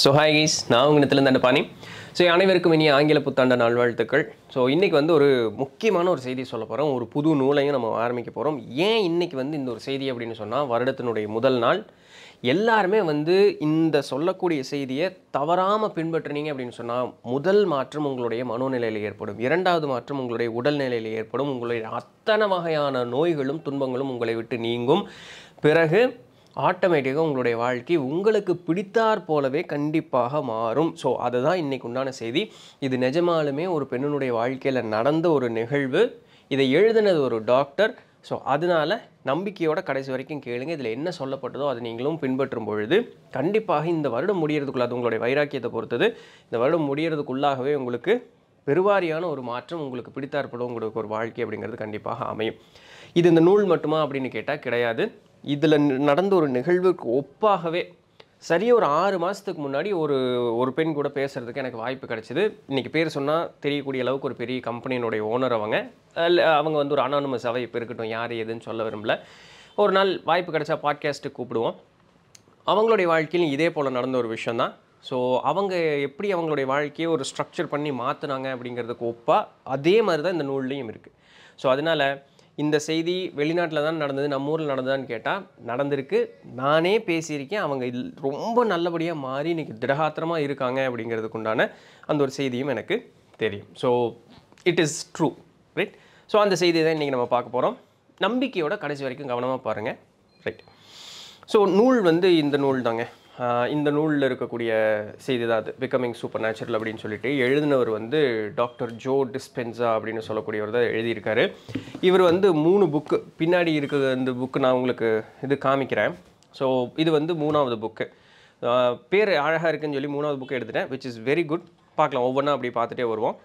so hi keys நான் உங்கள் இடத்துல அந்த பாணி ஸோ அனைவருக்கும் இனி ஆங்கில புத்தாண்ட நல்வாழ்த்துக்கள் ஸோ இன்றைக்கி வந்து ஒரு முக்கியமான ஒரு செய்தி சொல்ல போகிறோம் ஒரு புது நூலையும் நம்ம ஆரம்பிக்க போகிறோம் ஏன் இன்றைக்கி வந்து இந்த ஒரு செய்தி அப்படின்னு சொன்னால் வருடத்தினுடைய முதல் நாள் எல்லாருமே வந்து இந்த சொல்லக்கூடிய செய்தியை தவறாமல் பின்பற்றினீங்க அப்படின்னு சொன்னால் முதல் மாற்றம் உங்களுடைய மனோநிலையில் ஏற்படும் இரண்டாவது மாற்றம் உங்களுடைய உடல்நிலையில் ஏற்படும் உங்களுடைய அத்தனை வகையான நோய்களும் துன்பங்களும் உங்களை விட்டு நீங்கும் பிறகு ஆட்டோமேட்டிக்காக உங்களுடைய வாழ்க்கை உங்களுக்கு பிடித்தார் போலவே கண்டிப்பாக மாறும் ஸோ அதுதான் இன்றைக்கு உண்டான செய்தி இது நிஜமாலுமே ஒரு பெண்ணினுடைய வாழ்க்கையில் நடந்த ஒரு நிகழ்வு இதை எழுதினது ஒரு டாக்டர் ஸோ அதனால் நம்பிக்கையோட கடைசி வரைக்கும் கேளுங்க இதில் என்ன சொல்லப்பட்டதோ அதை நீங்களும் பின்பற்றும் பொழுது கண்டிப்பாக இந்த வருடம் முடியறதுக்குள்ள அது உங்களுடைய வைராக்கியத்தை பொறுத்தது இந்த வருடம் முடியறதுக்குள்ளாகவே உங்களுக்கு பெருவாரியான ஒரு மாற்றம் உங்களுக்கு பிடித்தாற்படும் உங்களுக்கு ஒரு வாழ்க்கை அப்படிங்கிறது கண்டிப்பாக அமையும் இது இந்த நூல் மட்டுமா அப்படின்னு கேட்டால் கிடையாது இதில் நடந்த ஒரு நிகழ்வுக்கு ஒப்பாகவே சரியாக ஒரு ஆறு மாதத்துக்கு முன்னாடி ஒரு ஒரு பெண் கூட பேசுகிறதுக்கு எனக்கு வாய்ப்பு கிடச்சிது இன்றைக்கி பேர் சொன்னால் தெரியக்கூடிய அளவுக்கு ஒரு பெரிய கம்பெனியினுடைய ஓனர் அவங்க அவங்க வந்து ஒரு அவை இப்போ இருக்கட்டும் யார் எதுன்னு சொல்ல விரும்பல ஒரு நாள் வாய்ப்பு கிடச்சா பாட்காஸ்ட்டுக்கு கூப்பிடுவோம் அவங்களுடைய வாழ்க்கையிலும் இதே போல் நடந்த ஒரு விஷயந்தான் ஸோ அவங்க எப்படி அவங்களுடைய வாழ்க்கையை ஒரு ஸ்ட்ரக்சர் பண்ணி மாற்றினாங்க அப்படிங்கிறதுக்கு ஒப்பாக அதே மாதிரி தான் இந்த நூல்லையும் இருக்குது ஸோ அதனால் இந்த செய்தி வெளிநாட்டில் தான் நடந்தது நம்ம ஊரில் நடந்ததான்னு கேட்டால் நடந்திருக்கு நானே பேசியிருக்கேன் அவங்க இது ரொம்ப நல்லபடியாக மாறி இன்றைக்கி திடகாத்திரமாக இருக்காங்க அப்படிங்கிறதுக்கு உண்டான அந்த ஒரு செய்தியும் எனக்கு தெரியும் so it is true right so அந்த செய்தி தான் இன்றைக்கி நம்ம பார்க்க போகிறோம் நம்பிக்கையோட கடைசி வரைக்கும் கவனமாக பாருங்கள் ரைட் ஸோ நூல் வந்து இந்த நூல் தாங்க இந்த நூலில் இருக்கக்கூடிய செய்தி தான் அது பிகமிங் சூப்பர் நேச்சுரல் அப்படின்னு சொல்லிட்டு எழுதினவர் வந்து டாக்டர் ஜோ டிஸ்பென்சா அப்படின்னு சொல்லக்கூடியவர் தான் எழுதியிருக்காரு இவர் வந்து மூணு புக்கு பின்னாடி இருக்கிற இந்த புக்கு நான் உங்களுக்கு இது காமிக்கிறேன் ஸோ இது வந்து மூணாவது புக்கு பேர் அழகாக இருக்குன்னு சொல்லி மூணாவது புக்கு எடுத்துட்டேன் விச் இஸ் வெரி குட் பார்க்கலாம் ஒவ்வொன்றா அப்படி பார்த்துட்டே வருவோம்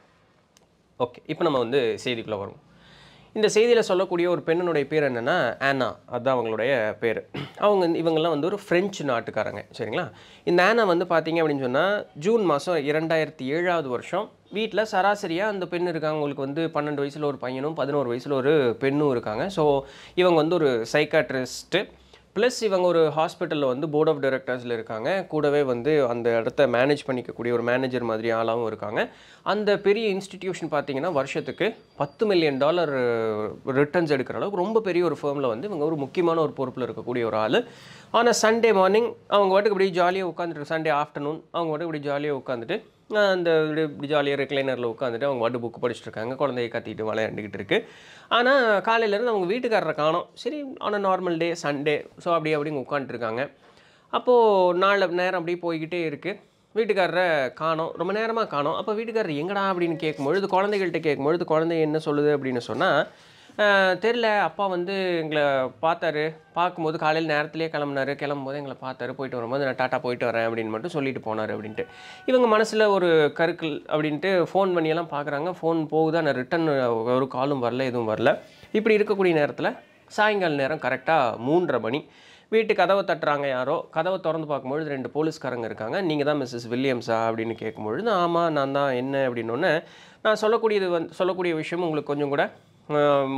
ஓகே இப்போ நம்ம வந்து செய்திக்குள்ளே வருவோம் இந்த செய்தியில் சொல்லக்கூடிய ஒரு பெண்ணுடைய பேர் என்னென்னா ஆனா அதுதான் அவங்களுடைய பேர் அவங்க இவங்கெல்லாம் வந்து ஒரு ஃப்ரெஞ்சு நாட்டுக்காரங்க சரிங்களா இந்த ஆனா வந்து பார்த்தீங்க அப்படின்னு சொன்னால் ஜூன் மாதம் இரண்டாயிரத்தி ஏழாவது வருஷம் வீட்டில் சராசரியாக அந்த பெண் இருக்காங்க அவங்களுக்கு வந்து பன்னெண்டு வயசில் ஒரு பையனும் பதினோரு வயசில் ஒரு பெண்ணும் இருக்காங்க ஸோ இவங்க வந்து ஒரு சைக்காட்ரிஸ்ட்டு ப்ளஸ் இவங்க ஒரு ஹாஸ்பிட்டலில் வந்து போர்ட் ஆஃப் டைரக்டர்ஸில் இருக்காங்க கூடவே வந்து அந்த இடத்த மேனேஜ் பண்ணிக்கக்கூடிய ஒரு மேனேஜர் மாதிரி ஆளாகவும் இருக்காங்க அந்த பெரிய இன்ஸ்டிடியூஷன் பார்த்தீங்கன்னா வருஷத்துக்கு பத்து மில்லியன் டாலர் ரிட்டர்ன்ஸ் எடுக்கிற அளவுக்கு ரொம்ப பெரிய ஒரு ஃபேமில் வந்து இவங்க ஒரு முக்கியமான ஒரு பொறுப்பில் இருக்கக்கூடிய ஒரு ஆள் ஆனால் சண்டே மார்னிங் அவங்க வாட்டுக்கு இப்படி ஜாலியாக உட்காந்துட்டு சண்டே ஆஃப்டர்நூன் அவங்க வாட்டுக்கு இப்படி ஜாலியாக உட்காந்துட்டு அந்த இப்படி ஜாலியாக ரெக்லைனரில் உட்காந்துட்டு அவங்க வாட்டு புக்கு படிச்சுட்டு இருக்காங்க குழந்தையை கத்திட்டு விளையாண்டுக்கிட்டு இருக்குது ஆனால் காலையிலேருந்து அவங்க வீட்டுக்காரரை காணும் சரி ஆனால் நார்மல் டே சண்டே ஸோ அப்படி அப்படிங்க உட்காந்துட்டுருக்காங்க அப்போது நாலு நேரம் அப்படியே போய்கிட்டே இருக்குது வீட்டுக்காரரை காணும் ரொம்ப நேரமாக காணும் அப்போ வீட்டுக்காரர் எங்கடா அப்படின்னு கேட்கும்பொழுது குழந்தைகள்கிட்ட கேட்கும்பொழுது குழந்தை என்ன சொல்லுது அப்படின்னு சொன்னால் தெரில அப்பா வந்து எங்களை பார்த்தாரு பார்க்கும்போது காலையில் நேரத்துலேயே கிளம்புனாரு கிளம்பும்போது எங்களை பார்த்தாரு போயிட்டு வரும்போது நான் டாட்டா போயிட்டு வரேன் அப்படின்னு மட்டும் சொல்லிட்டு போனார் அப்படின்ட்டு இவங்க மனசில் ஒரு கருக்கள் அப்படின்ட்டு ஃபோன் பண்ணியெல்லாம் பார்க்குறாங்க ஃபோன் போகுதா நான் ரிட்டன் ஒரு காலும் வரல எதுவும் வரல இப்படி இருக்கக்கூடிய நேரத்தில் சாயங்கால நேரம் கரெக்டாக மூன்றரை மணி வீட்டு கதவை தட்டுறாங்க யாரோ கதவை திறந்து பார்க்கும்பொழுது ரெண்டு போலீஸ்காரங்க இருக்காங்க நீங்கள் தான் மிஸ்ஸஸ் வில்லியம்ஸா அப்படின்னு கேட்கும்பொழுது ஆமாம் நான் தான் என்ன அப்படின்னோடனே நான் சொல்லக்கூடியது வந்து சொல்லக்கூடிய விஷயமும் உங்களுக்கு கொஞ்சம் கூட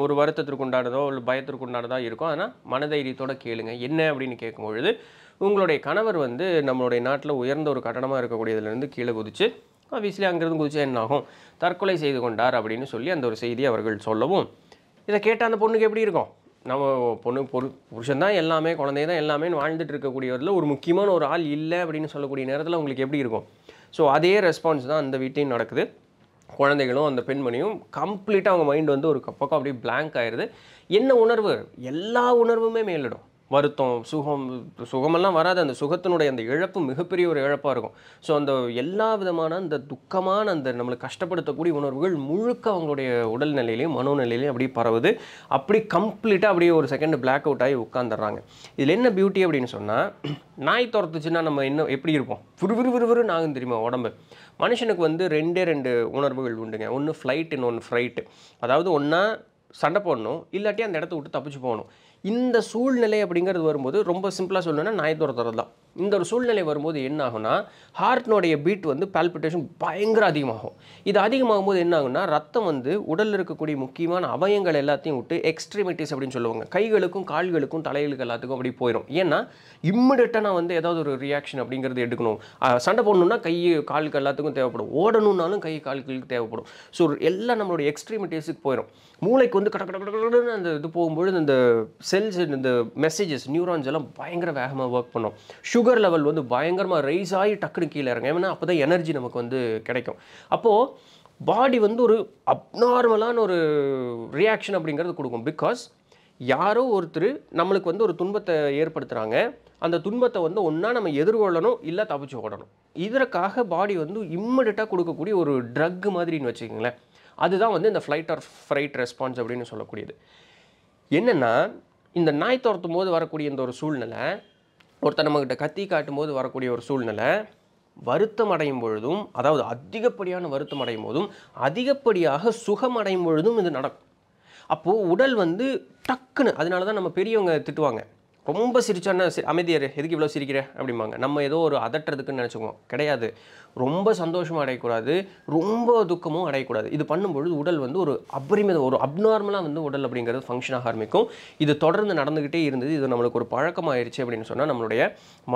ஒரு வருத்தத்திற்கு உண்டானதோ இல்லை பயத்திற்கு உண்டானதாக இருக்கும் ஆனால் மனதைரியத்தோட கேளுங்க என்ன அப்படின்னு கேட்கும்பொழுது உங்களுடைய கணவர் வந்து நம்மளுடைய நாட்டில் உயர்ந்த ஒரு கட்டணமாக இருக்கக்கூடியதுலேருந்து கீழே குதிச்சு ஆஃபீஸ்லேயே அங்கேருந்து குதிச்சா என்னாகும் தற்கொலை செய்து கொண்டார் அப்படின்னு சொல்லி அந்த ஒரு செய்தி அவர்கள் சொல்லவும் இதை கேட்ட அந்த பொண்ணுக்கு எப்படி இருக்கும் நம்ம பொண்ணு பொரு புருஷன் தான் எல்லாமே குழந்தை தான் எல்லாமே வாழ்ந்துட்டு இருக்கக்கூடியவரில் ஒரு முக்கியமான ஒரு ஆள் இல்லை அப்படின்னு சொல்லக்கூடிய நேரத்தில் உங்களுக்கு எப்படி இருக்கும் ஸோ அதே ரெஸ்பான்ஸ் தான் அந்த வீட்டையும் நடக்குது குழந்தைகளும் அந்த பெண்மணியும் கம்ப்ளீட்டாக அவங்க மைண்ட் வந்து ஒரு கப்பக்கம் அப்படியே பிளாங்க் ஆயிடுது என்ன உணர்வு எல்லா உணர்வுமே மேலிடும் வருத்தம் சுகம் சுகமெல்லாம் வராது அந்த சுகத்தினுடைய அந்த இழப்பு மிகப்பெரிய ஒரு இழப்பாக இருக்கும் ஸோ அந்த எல்லா விதமான அந்த துக்கமான அந்த நம்மளை கஷ்டப்படுத்தக்கூடிய உணர்வுகள் முழுக்க அவங்களுடைய உடல்நிலையிலையும் மனோநிலையிலையும் அப்படியே பரவுது அப்படி கம்ப்ளீட்டாக அப்படியே ஒரு செகண்ட் பிளாக் அவுட் ஆகி உட்காந்துடுறாங்க இதில் என்ன பியூட்டி அப்படின்னு சொன்னால் நாய் துரத்துச்சுன்னா நம்ம இன்னும் எப்படி இருப்போம் விறுவிறுவிறுவிறு நாகும் தெரியுமா உடம்பு மனுஷனுக்கு வந்து ரெண்டே ரெண்டு உணர்வுகள் உண்டுங்க ஒன்று ஃப்ளைட் இன்னொன்று ஃப்ரைட்டு அதாவது ஒன்றா சண்டை போடணும் இல்லாட்டி அந்த இடத்த விட்டு தப்பிச்சு போகணும் இந்த சூழ்நிலை அப்படிங்கிறது வரும்போது ரொம்ப சிம்பிளாக சொல்லணும்னா நாயத்தோரத்தரை தான் இந்த ஒரு சூழ்நிலை வரும்போது என்ன ஆகும்னா ஹார்ட்னுடைய பீட் வந்து பால்பிட்டேஷன் பயங்கர அதிகமாகும் இது அதிகமாகும் போது என்ன ஆகும்னா ரத்தம் வந்து உடலில் இருக்கக்கூடிய முக்கியமான அவயங்கள் எல்லாத்தையும் விட்டு எக்ஸ்ட்ரீமிட்டிஸ் அப்படின்னு சொல்லுவாங்க கைகளுக்கும் கால்களுக்கும் தலைகளுக்கு எல்லாத்துக்கும் அப்படி போயிடும் ஏன்னா இம்மிடியட்டாக நான் வந்து ஏதாவது ஒரு ரியாக்ஷன் அப்படிங்கிறது எடுக்கணும் சண்டை போடணும்னா கை காலுக்கு எல்லாத்துக்கும் தேவைப்படும் ஓடணும்னாலும் கை கால்களுக்கு தேவைப்படும் ஸோ எல்லாம் நம்மளுடைய எக்ஸ்ட்ரீமிட்டிஸுக்கு போயிடும் மூளைக்கு வந்து கட கட கடன்னு அந்த இது போகும்பொழுது இந்த செல்ஸ் இந்த மெசேஜஸ் நியூரான்ஸ் எல்லாம் பயங்கர வேகமாக ஒர்க் பண்ணும் சுகர் லெவல் வந்து பயங்கரமாக ரைஸ் ஆகி டக்குனு கீழே இறங்க ஏன்னா அப்போ தான் எனர்ஜி நமக்கு வந்து கிடைக்கும் அப்போது பாடி வந்து ஒரு அப்நார்மலான ஒரு ரியாக்ஷன் அப்படிங்கிறது கொடுக்கும் பிகாஸ் யாரோ ஒருத்தர் நம்மளுக்கு வந்து ஒரு துன்பத்தை ஏற்படுத்துகிறாங்க அந்த துன்பத்தை வந்து ஒன்றா நம்ம எதிர்கொள்ளணும் இல்லை தப்பிச்சு ஓடணும் இதற்காக பாடி வந்து இம்மிடியட்டாக கொடுக்கக்கூடிய ஒரு ட்ரக் மாதிரின்னு வச்சுக்கோங்களேன் அதுதான் வந்து இந்த ஃப்ளைட் ஆர் ஃப்ரைட் ரெஸ்பான்ஸ் அப்படின்னு சொல்லக்கூடியது என்னென்னா இந்த நாய் துரத்தும் போது வரக்கூடிய இந்த ஒரு சூழ்நிலை ஒருத்தர் நம்மக்கிட்ட கத்தி காட்டும் போது வரக்கூடிய ஒரு சூழ்நிலை வருத்தம் அடையும் பொழுதும் அதாவது அதிகப்படியான வருத்தம் அடையும் போதும் அதிகப்படியாக சுகம் அடையும் பொழுதும் இது நடக்கும் அப்போது உடல் வந்து டக்குன்னு அதனால தான் நம்ம பெரியவங்க திட்டுவாங்க ரொம்ப சிரிச்சோன்னா சி அமைதியார் எதுக்கு இவ்வளோ சிரிக்கிற அப்படிம்பாங்க நம்ம ஏதோ ஒரு அதட்டுறதுக்குன்னு நினச்சிக்குவோம் கிடையாது ரொம்ப சந்தோஷமும் அடையக்கூடாது ரொம்ப துக்கமும் அடையக்கூடாது இது பண்ணும்பொழுது உடல் வந்து ஒரு அபரிமிதம் ஒரு அப்நார்மலாக வந்து உடல் அப்படிங்கிறது ஃபங்க்ஷன் ஆக ஆரம்பிக்கும் இது தொடர்ந்து நடந்துக்கிட்டே இருந்தது இது நம்மளுக்கு ஒரு பழக்கமாயிருச்சு அப்படின்னு சொன்னால் நம்மளுடைய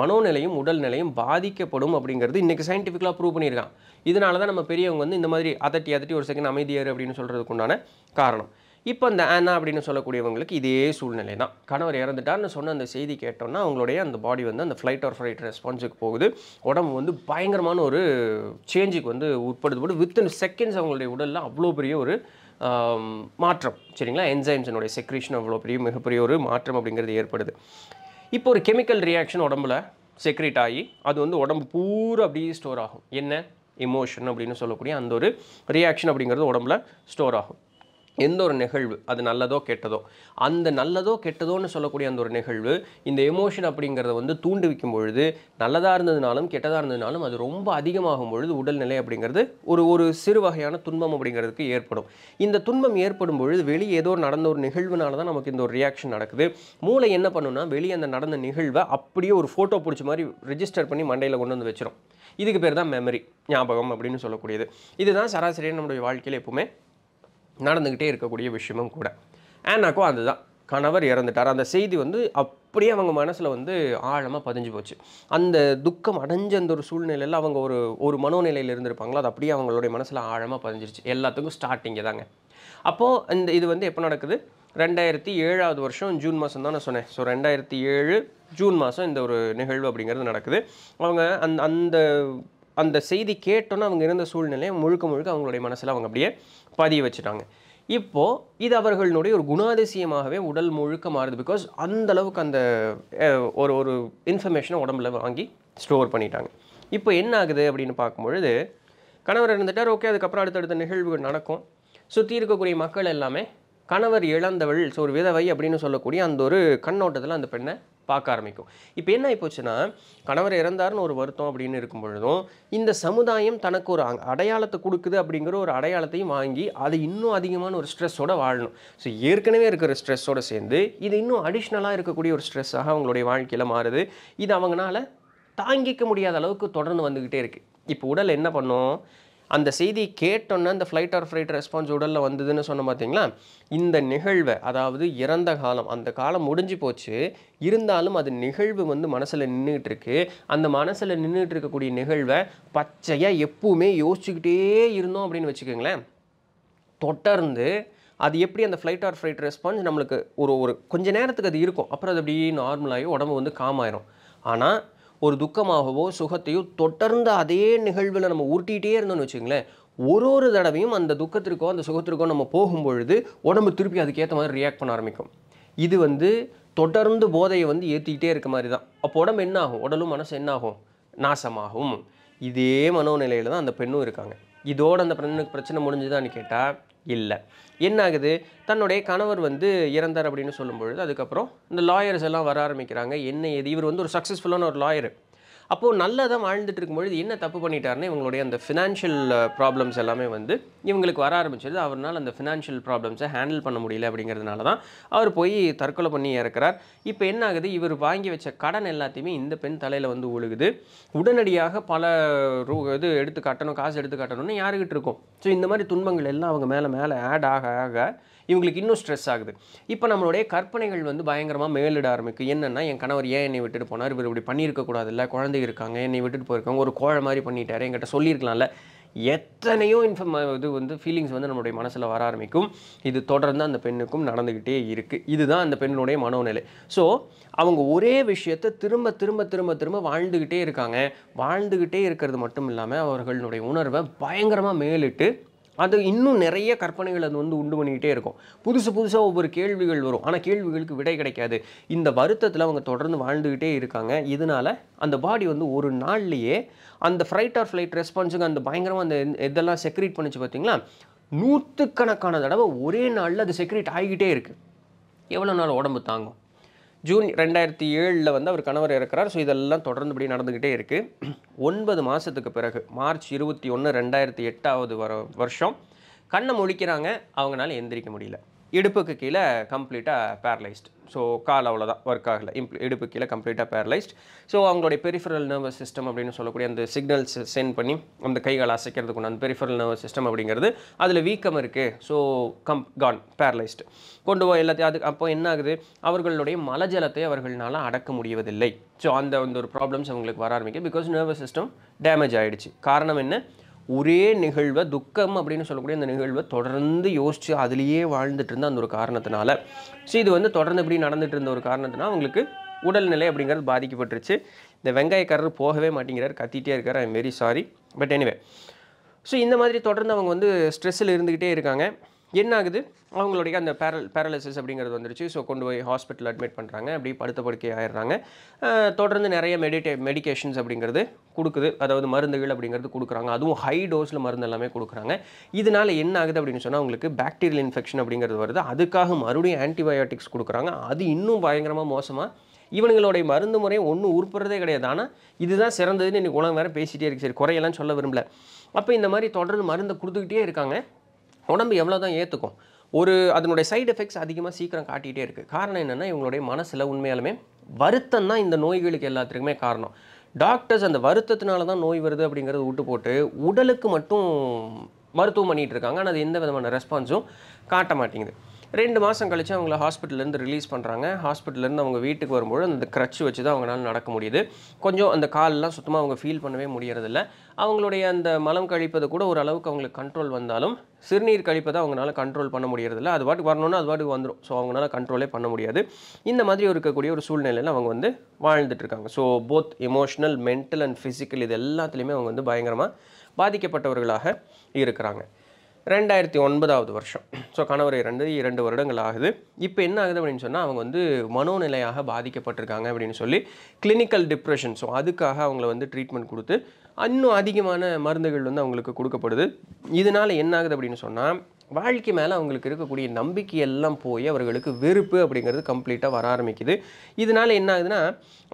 மனோநிலையும் உடல் நிலையும் பாதிக்கப்படும் அப்படிங்கிறது இன்றைக்கி சயின்டிஃபிக்கலாக ப்ரூவ் பண்ணியிருக்கான் இதனால தான் நம்ம பெரியவங்க வந்து இந்த மாதிரி அதட்டி அதட்டி ஒரு செகண்ட் அமைதியார் அப்படின்னு சொல்கிறதுக்குண்டான காரணம் இப்போ இந்த ஆனா அப்படின்னு சொல்லக்கூடியவங்களுக்கு இதே சூழ்நிலை தான் கணவர் இறந்துட்டான்னு சொன்ன அந்த செய்தி கேட்டோம்னா அவங்களுடைய அந்த பாடி வந்து அந்த ஃப்ளைட் ஆர் ஃப்ளைட் ரெஸ்பான்ஸுக்கு போகுது உடம்பு வந்து பயங்கரமான ஒரு சேஞ்சுக்கு வந்து உட்படுது போட்டு வித்தின் செகண்ட்ஸ் அவங்களுடைய உடலில் அவ்வளோ பெரிய ஒரு மாற்றம் சரிங்களா என்சைம்ஸினுடைய செக்ரேஷன் அவ்வளோ பெரிய மிகப்பெரிய ஒரு மாற்றம் அப்படிங்கிறது ஏற்படுது இப்போ ஒரு கெமிக்கல் ரியாக்ஷன் உடம்புல செக்ரேட் ஆகி அது வந்து உடம்பு பூரா அப்படியே ஸ்டோர் ஆகும் என்ன எமோஷன் அப்படின்னு சொல்லக்கூடிய அந்த ஒரு ரியாக்ஷன் அப்படிங்கிறது உடம்புல ஸ்டோர் ஆகும் எந்த ஒரு நிகழ்வு அது நல்லதோ கெட்டதோ அந்த நல்லதோ கெட்டதோன்னு சொல்லக்கூடிய அந்த ஒரு நிகழ்வு இந்த எமோஷன் அப்படிங்கிறத வந்து வைக்கும் பொழுது நல்லதாக இருந்ததுனாலும் கெட்டதாக இருந்ததுனாலும் அது ரொம்ப அதிகமாகும் பொழுது உடல்நிலை அப்படிங்கிறது ஒரு ஒரு சிறு வகையான துன்பம் அப்படிங்கிறதுக்கு ஏற்படும் இந்த துன்பம் ஏற்படும் பொழுது வெளியே ஏதோ நடந்த ஒரு நிகழ்வுனால தான் நமக்கு இந்த ஒரு ரியாக்ஷன் நடக்குது மூளை என்ன பண்ணுன்னா வெளியே அந்த நடந்த நிகழ்வை அப்படியே ஒரு ஃபோட்டோ பிடிச்ச மாதிரி ரிஜிஸ்டர் பண்ணி மண்டையில் கொண்டு வந்து வச்சிடும் இதுக்கு பேர் தான் மெமரி ஞாபகம் அப்படின்னு சொல்லக்கூடியது இதுதான் சராசரியாக நம்முடைய வாழ்க்கையில் எப்பவுமே நடந்துக்கிட்டே இருக்கக்கூடிய விஷயமும் கூட ஆனாக்கும் அதுதான் கணவர் இறந்துட்டார் அந்த செய்தி வந்து அப்படியே அவங்க மனசில் வந்து ஆழமாக பதிஞ்சு போச்சு அந்த துக்கம் அடைஞ்ச அந்த ஒரு சூழ்நிலையில் அவங்க ஒரு ஒரு மனோநிலையில் இருந்திருப்பாங்களோ அது அப்படியே அவங்களுடைய மனசில் ஆழமாக பதிஞ்சிருச்சு எல்லாத்துக்கும் ஸ்டார்டிங்கே தாங்க அப்போது இந்த இது வந்து எப்போ நடக்குது ரெண்டாயிரத்தி ஏழாவது வருஷம் ஜூன் மாதம் தான் நான் சொன்னேன் ஸோ ரெண்டாயிரத்தி ஏழு ஜூன் மாதம் இந்த ஒரு நிகழ்வு அப்படிங்கிறது நடக்குது அவங்க அந்த அந்த அந்த செய்தி கேட்டோன்னு அவங்க இருந்த சூழ்நிலையை முழுக்க முழுக்க அவங்களுடைய மனசில் அவங்க அப்படியே பதிய வச்சுட்டாங்க இப்போது இது அவர்களுடைய ஒரு குணாதிசயமாகவே உடல் முழுக்க மாறுது பிகாஸ் அந்தளவுக்கு அந்த ஒரு ஒரு இன்ஃபர்மேஷனை உடம்புல வாங்கி ஸ்டோர் பண்ணிட்டாங்க இப்போ என்ன ஆகுது அப்படின்னு பார்க்கும்பொழுது கணவர் இருந்துட்டார் ஓகே அதுக்கப்புறம் அடுத்தடுத்த நிகழ்வுகள் நடக்கும் சுற்றி இருக்கக்கூடிய மக்கள் எல்லாமே கணவர் இழந்தவள் ஸோ ஒரு விதவை அப்படின்னு சொல்லக்கூடிய அந்த ஒரு கண்ணோட்டத்தில் அந்த பெண்ணை பார்க்க ஆரம்பிக்கும் இப்போ என்ன ஆகிப்போச்சுன்னா கணவர் இறந்தாருன்னு ஒரு வருத்தம் அப்படின்னு இருக்கும் பொழுதும் இந்த சமுதாயம் தனக்கு ஒரு அடையாளத்தை கொடுக்குது அப்படிங்கிற ஒரு அடையாளத்தையும் வாங்கி அது இன்னும் அதிகமான ஒரு ஸ்ட்ரெஸ்ஸோடு வாழணும் ஸோ ஏற்கனவே இருக்கிற ஸ்ட்ரெஸ்ஸோடு சேர்ந்து இது இன்னும் அடிஷ்னலாக இருக்கக்கூடிய ஒரு ஸ்ட்ரெஸ்ஸாக அவங்களுடைய வாழ்க்கையில் மாறுது இது அவங்களால தாங்கிக்க முடியாத அளவுக்கு தொடர்ந்து வந்துக்கிட்டே இருக்குது இப்போ உடல் என்ன பண்ணும் அந்த செய்தி கேட்டோன்னே அந்த ஃப்ளைட் ஆர் ஃப்ரைட் ரெஸ்பான்ஸ் உடலில் வந்ததுன்னு சொன்ன பார்த்தீங்களா இந்த நிகழ்வை அதாவது இறந்த காலம் அந்த காலம் முடிஞ்சு போச்சு இருந்தாலும் அது நிகழ்வு வந்து மனசில் நின்றுட்டு இருக்கு அந்த மனசில் நின்றுட்டு இருக்கக்கூடிய நிகழ்வை பச்சையாக எப்பவுமே யோசிச்சுக்கிட்டே இருந்தோம் அப்படின்னு வச்சுக்கோங்களேன் தொடர்ந்து அது எப்படி அந்த ஃப்ளைட் ஆர் ஃப்ளைட் ரெஸ்பான்ஸ் நம்மளுக்கு ஒரு ஒரு கொஞ்ச நேரத்துக்கு அது இருக்கும் அப்புறம் அது அப்படியே நார்மலாகி உடம்பு வந்து காமாயிரும் ஆனால் ஒரு துக்கமாகவோ சுகத்தையோ தொடர்ந்து அதே நிகழ்வில் நம்ம உருட்டிகிட்டே இருந்தோம்னு வச்சுங்களேன் ஒரு ஒரு தடவையும் அந்த துக்கத்திற்கோ அந்த சுகத்திற்கோ நம்ம போகும்பொழுது உடம்பு திருப்பி அதுக்கேற்ற மாதிரி ரியாக்ட் பண்ண ஆரம்பிக்கும் இது வந்து தொடர்ந்து போதையை வந்து ஏற்றிக்கிட்டே இருக்க மாதிரி தான் அப்போ உடம்பு என்ன ஆகும் உடலும் மனசு என்ன ஆகும் நாசமாகும் இதே மனோநிலையில் தான் அந்த பெண்ணும் இருக்காங்க இதோடு அந்த பெண்ணுக்கு பிரச்சனை முடிஞ்சுதான்னு கேட்டால் இல்லை என்ன ஆகுது தன்னுடைய கணவர் வந்து இறந்தார் அப்படின்னு சொல்லும்பொழுது அதுக்கப்புறம் இந்த லாயர்ஸ் எல்லாம் வர ஆரம்பிக்கிறாங்க என்ன இது இவர் வந்து ஒரு சக்ஸஸ்ஃபுல்லான ஒரு லாயர் அப்போது நல்லதாக வாழ்ந்துட்டு இருக்கும்பொழுது என்ன தப்பு பண்ணிட்டாருன்னா இவங்களுடைய அந்த ஃபினான்ஷியல் ப்ராப்ளம்ஸ் எல்லாமே வந்து இவங்களுக்கு வர ஆரம்பிச்சது அவரால் அந்த ஃபினான்ஷியல் ப்ராப்ளம்ஸை ஹேண்டில் பண்ண முடியல அப்படிங்கிறதுனால தான் அவர் போய் தற்கொலை பண்ணி இறக்கிறார் இப்போ என்ன ஆகுது இவர் வாங்கி வச்ச கடன் எல்லாத்தையுமே இந்த பெண் தலையில் வந்து ஒழுகுது உடனடியாக பல ரூ இது எடுத்து காட்டணும் காசு எடுத்து காட்டணும்னு யாருக்கிட்ட இருக்கும் ஸோ இந்த மாதிரி துன்பங்கள் எல்லாம் அவங்க மேலே மேலே ஆட் ஆக ஆக இவங்களுக்கு இன்னும் ஸ்ட்ரெஸ் ஆகுது இப்போ நம்மளுடைய கற்பனைகள் வந்து பயங்கரமாக மேலிட ஆரம்பிக்கும் என்னென்னா என் கணவர் ஏன் என்னை விட்டுட்டு போனார் இவர் இப்படி பண்ணியிருக்கக்கூடாதுல்ல குழந்தை இருக்காங்க என்னை விட்டுட்டு போயிருக்காங்க ஒரு கோழை மாதிரி பண்ணிட்டார் என்கிட்ட சொல்லியிருக்கலாம்ல எத்தனையோ இன்ஃபர்ம் இது வந்து ஃபீலிங்ஸ் வந்து நம்மளுடைய மனசில் வர ஆரம்பிக்கும் இது தொடர்ந்து அந்த பெண்ணுக்கும் நடந்துக்கிட்டே இருக்குது இதுதான் அந்த பெண்ணுடைய மனோநிலை ஸோ அவங்க ஒரே விஷயத்தை திரும்ப திரும்ப திரும்ப திரும்ப வாழ்ந்துக்கிட்டே இருக்காங்க வாழ்ந்துக்கிட்டே இருக்கிறது மட்டும் இல்லாமல் அவர்களுடைய உணர்வை பயங்கரமாக மேலிட்டு அது இன்னும் நிறைய கற்பனைகள் அது வந்து உண்டு பண்ணிக்கிட்டே இருக்கும் புதுசு புதுசாக ஒவ்வொரு கேள்விகள் வரும் ஆனால் கேள்விகளுக்கு விடை கிடைக்காது இந்த வருத்தத்தில் அவங்க தொடர்ந்து வாழ்ந்துக்கிட்டே இருக்காங்க இதனால் அந்த பாடி வந்து ஒரு நாள்லேயே அந்த ஃப்ளைட் ஆர் ஃப்ளைட் ரெஸ்பான்ஸுக்கு அந்த பயங்கரமாக அந்த இதெல்லாம் செக்ரேட் பண்ணிச்சு பார்த்தீங்களா நூற்றுக்கணக்கான தடவை ஒரே நாளில் அது செக்ரேட் ஆகிக்கிட்டே இருக்குது எவ்வளோ நாள் உடம்பு தாங்கும் ஜூன் ரெண்டாயிரத்தி ஏழில் வந்து அவர் கணவர் இறக்கிறார் ஸோ இதெல்லாம் தொடர்ந்துபடி நடந்துக்கிட்டே இருக்குது ஒன்பது மாதத்துக்கு பிறகு மார்ச் இருபத்தி ஒன்று ரெண்டாயிரத்தி எட்டாவது வர வருஷம் கண்ணை முழிக்கிறாங்க அவங்களால எந்திரிக்க முடியல இடுப்புக்கு கீழே கம்ப்ளீட்டாக பேரலைஸ்டு ஸோ கால் அவ்வளோதான் ஒர்க் ஆகலை இம்ப் இடுப்பு கீழே கம்ப்ளீட்டாக பேரலைஸ்ட் ஸோ அவங்களுடைய பெரிஃபரல் நர்வஸ் சிஸ்டம் அப்படின்னு சொல்லக்கூடிய அந்த சிக்னல்ஸ் சென்ட் பண்ணி அந்த கைகள் அசைக்கிறதுக்கு அந்த பெரிஃபரல் நர்வஸ் சிஸ்டம் அப்படிங்கிறது அதில் வீக்கம் இருக்குது ஸோ கம் கான் பேரலைஸ்டு கொண்டு போய் எல்லாத்தையும் அதுக்கு அப்போ என்ன ஆகுது அவர்களுடைய மலஜலத்தை அவர்களால் அடக்க முடியவதில்லை ஸோ அந்த வந்து ஒரு ப்ராப்ளம்ஸ் அவங்களுக்கு வர ஆரம்பிக்கும் பிகாஸ் நர்வஸ் சிஸ்டம் டேமேஜ் ஆகிடுச்சு காரணம் என்ன ஒரே நிகழ்வை துக்கம் அப்படின்னு சொல்லக்கூடிய அந்த நிகழ்வை தொடர்ந்து யோசித்து அதுலேயே வாழ்ந்துட்டு இருந்த அந்த ஒரு காரணத்தினால ஸோ இது வந்து தொடர்ந்து இப்படி நடந்துட்டு இருந்த ஒரு காரணத்தினால் அவங்களுக்கு உடல்நிலை அப்படிங்கிறது பாதிக்கப்பட்டுருச்சு இந்த வெங்காயக்காரர் போகவே மாட்டேங்கிறார் கத்திகிட்டே இருக்கார் I am very sorry but anyway so இந்த மாதிரி தொடர்ந்து அவங்க வந்து ஸ்ட்ரெஸ்ஸில் இருந்துக்கிட்டே இருக்காங்க என்ன ஆகுது அவங்களுடைய அந்த பேரல் பேரலைசிஸ் அப்படிங்கிறது வந்துருச்சு ஸோ கொண்டு போய் ஹாஸ்பிட்டல் அட்மிட் பண்ணுறாங்க அப்படி படுத்த படுக்கை ஆயிடுறாங்க தொடர்ந்து நிறைய மெடிடே மெடிக்கேஷன்ஸ் அப்படிங்கிறது கொடுக்குது அதாவது மருந்துகள் அப்படிங்கிறது கொடுக்குறாங்க அதுவும் ஹை டோஸில் மருந்து எல்லாமே கொடுக்குறாங்க இதனால் என்ன ஆகுது அப்படின்னு சொன்னால் அவங்களுக்கு பேக்டீரியல் இன்ஃபெக்ஷன் அப்படிங்கிறது வருது அதுக்காக மறுபடியும் ஆன்டிபயோட்டிக்ஸ் கொடுக்குறாங்க அது இன்னும் பயங்கரமாக மோசமாக இவனுங்களுடைய மருந்து முறை ஒன்றும் உருப்புறதே கிடையாது ஆனால் இதுதான் சிறந்ததுன்னு இன்றைக்கி உலகம் வேறு பேசிகிட்டே இருக்கு சரி குறையெல்லாம் சொல்ல விரும்பல அப்போ இந்த மாதிரி தொடர்ந்து மருந்தை கொடுத்துக்கிட்டே இருக்காங்க உடம்பு எவ்வளோ தான் ஏற்றுக்கும் ஒரு அதனுடைய சைடு எஃபெக்ட்ஸ் அதிகமாக சீக்கிரம் காட்டிகிட்டே இருக்குது காரணம் என்னென்னா இவங்களுடைய மனசில் உண்மையாலுமே வருத்தம் தான் இந்த நோய்களுக்கு எல்லாத்துக்குமே காரணம் டாக்டர்ஸ் அந்த வருத்தத்தினால தான் நோய் வருது அப்படிங்கிறத விட்டு போட்டு உடலுக்கு மட்டும் மருத்துவம் பண்ணிகிட்டு இருக்காங்க ஆனால் அது எந்த விதமான ரெஸ்பான்ஸும் காட்ட மாட்டேங்குது ரெண்டு மாதம் கழித்து அவங்கள ஹாஸ்பிட்டலேருந்து ரிலீஸ் பண்ணுறாங்க ஹாஸ்பிட்டலேருந்து அவங்க வீட்டுக்கு வரும்போது அந்த க்ரட்ச் வச்சு தான் அவங்களால நடக்க முடியுது கொஞ்சம் அந்த காலெலாம் சுத்தமாக அவங்க ஃபீல் பண்ணவே முடியறதில்ல அவங்களுடைய அந்த மலம் கழிப்பது கூட ஓரளவுக்கு அவங்களுக்கு கண்ட்ரோல் வந்தாலும் சிறுநீர் கழிப்பதை அவங்களால கண்ட்ரோல் பண்ண முடியறதில்ல அது பாட்டுக்கு வரணும்னா அது பாட்டுக்கு வந்துடும் ஸோ அவங்களால கண்ட்ரோலே பண்ண முடியாது இந்த மாதிரி இருக்கக்கூடிய ஒரு சூழ்நிலையில் அவங்க வந்து வாழ்ந்துட்டுருக்காங்க so both emotional mental and physical இது எல்லாத்துலேயுமே அவங்க வந்து பயங்கரமாக பாதிக்கப்பட்டவர்களாக இருக்கிறாங்க ரெண்டாயிரத்தி ஒன்பதாவது வருஷம் ஸோ கணவரை ரெண்டு இரண்டு வருடங்கள் ஆகுது இப்போ என்ன ஆகுது அப்படின்னு சொன்னால் அவங்க வந்து மனோநிலையாக பாதிக்கப்பட்டிருக்காங்க அப்படின்னு சொல்லி கிளினிக்கல் டிப்ரெஷன் ஸோ அதுக்காக அவங்கள வந்து ட்ரீட்மெண்ட் கொடுத்து இன்னும் அதிகமான மருந்துகள் வந்து அவங்களுக்கு கொடுக்கப்படுது இதனால் என்ன ஆகுது அப்படின்னு சொன்னால் வாழ்க்கை மேலே அவங்களுக்கு இருக்கக்கூடிய நம்பிக்கையெல்லாம் போய் அவர்களுக்கு வெறுப்பு அப்படிங்கிறது கம்ப்ளீட்டாக வர ஆரம்பிக்குது இதனால் என்ன ஆகுதுன்னா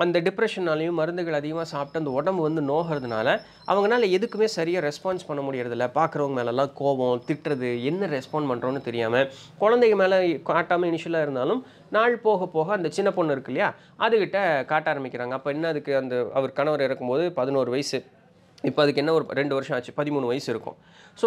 அந்த டிப்ரெஷன்னாலையும் மருந்துகள் அதிகமாக சாப்பிட்டு அந்த உடம்பு வந்து நோகிறதுனால அவங்களால எதுக்குமே சரியாக ரெஸ்பான்ஸ் பண்ண முடியறதில்ல பார்க்குறவங்க மேலெல்லாம் கோபம் திட்டுறது என்ன ரெஸ்பாண்ட் பண்ணுறோன்னு தெரியாமல் குழந்தைங்க மேலே காட்டாமல் இனிஷியலாக இருந்தாலும் நாள் போக போக அந்த சின்ன பொண்ணு இருக்கு இல்லையா அதுக்கிட்ட காட்ட ஆரம்பிக்கிறாங்க அப்போ என்ன அதுக்கு அந்த அவர் கணவர் இறக்கும்போது பதினோரு வயசு இப்போ அதுக்கு என்ன ஒரு ரெண்டு வருஷம் ஆச்சு பதிமூணு வயசு இருக்கும் ஸோ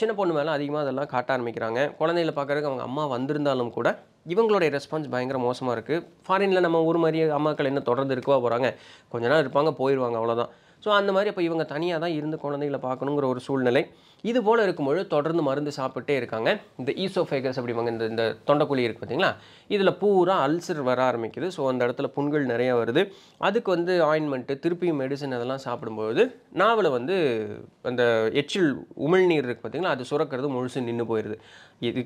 சின்ன பொண்ணு மேலே அதிகமாக அதெல்லாம் காட்ட ஆரம்பிக்கிறாங்க குழந்தைகளை பார்க்குறதுக்கு அவங்க அம்மா வந்திருந்தாலும் கூட இவங்களுடைய ரெஸ்பான்ஸ் பயங்கர மோசமாக இருக்குது ஃபாரினில் நம்ம ஊர் மாதிரி அம்மாக்கள் என்ன தொடர்ந்து இருக்கவா போகிறாங்க கொஞ்ச நாள் இருப்பாங்க போயிடுவாங்க அவ்வளோதான் ஸோ அந்த மாதிரி அப்போ இவங்க தனியாக தான் இருந்து குழந்தைகளை பார்க்கணுங்கிற ஒரு சூழ்நிலை இது போல் இருக்கும்பொழுது தொடர்ந்து மருந்து சாப்பிட்டே இருக்காங்க இந்த ஈசோஃபேகஸ் அப்படிவாங்க இந்த இந்த தொண்டைக்குழி இருக்குது பார்த்தீங்களா இதில் பூரா அல்சர் வர ஆரம்பிக்குது ஸோ அந்த இடத்துல புண்கள் நிறையா வருது அதுக்கு வந்து ஆயின்மெண்ட்டு திருப்பியும் மெடிசன் அதெல்லாம் சாப்பிடும்போது நாவில் வந்து அந்த எச்சில் உமிழ்நீர் இருக்குது பார்த்தீங்களா அது சுரக்கிறது முழுசு நின்று போயிடுது இது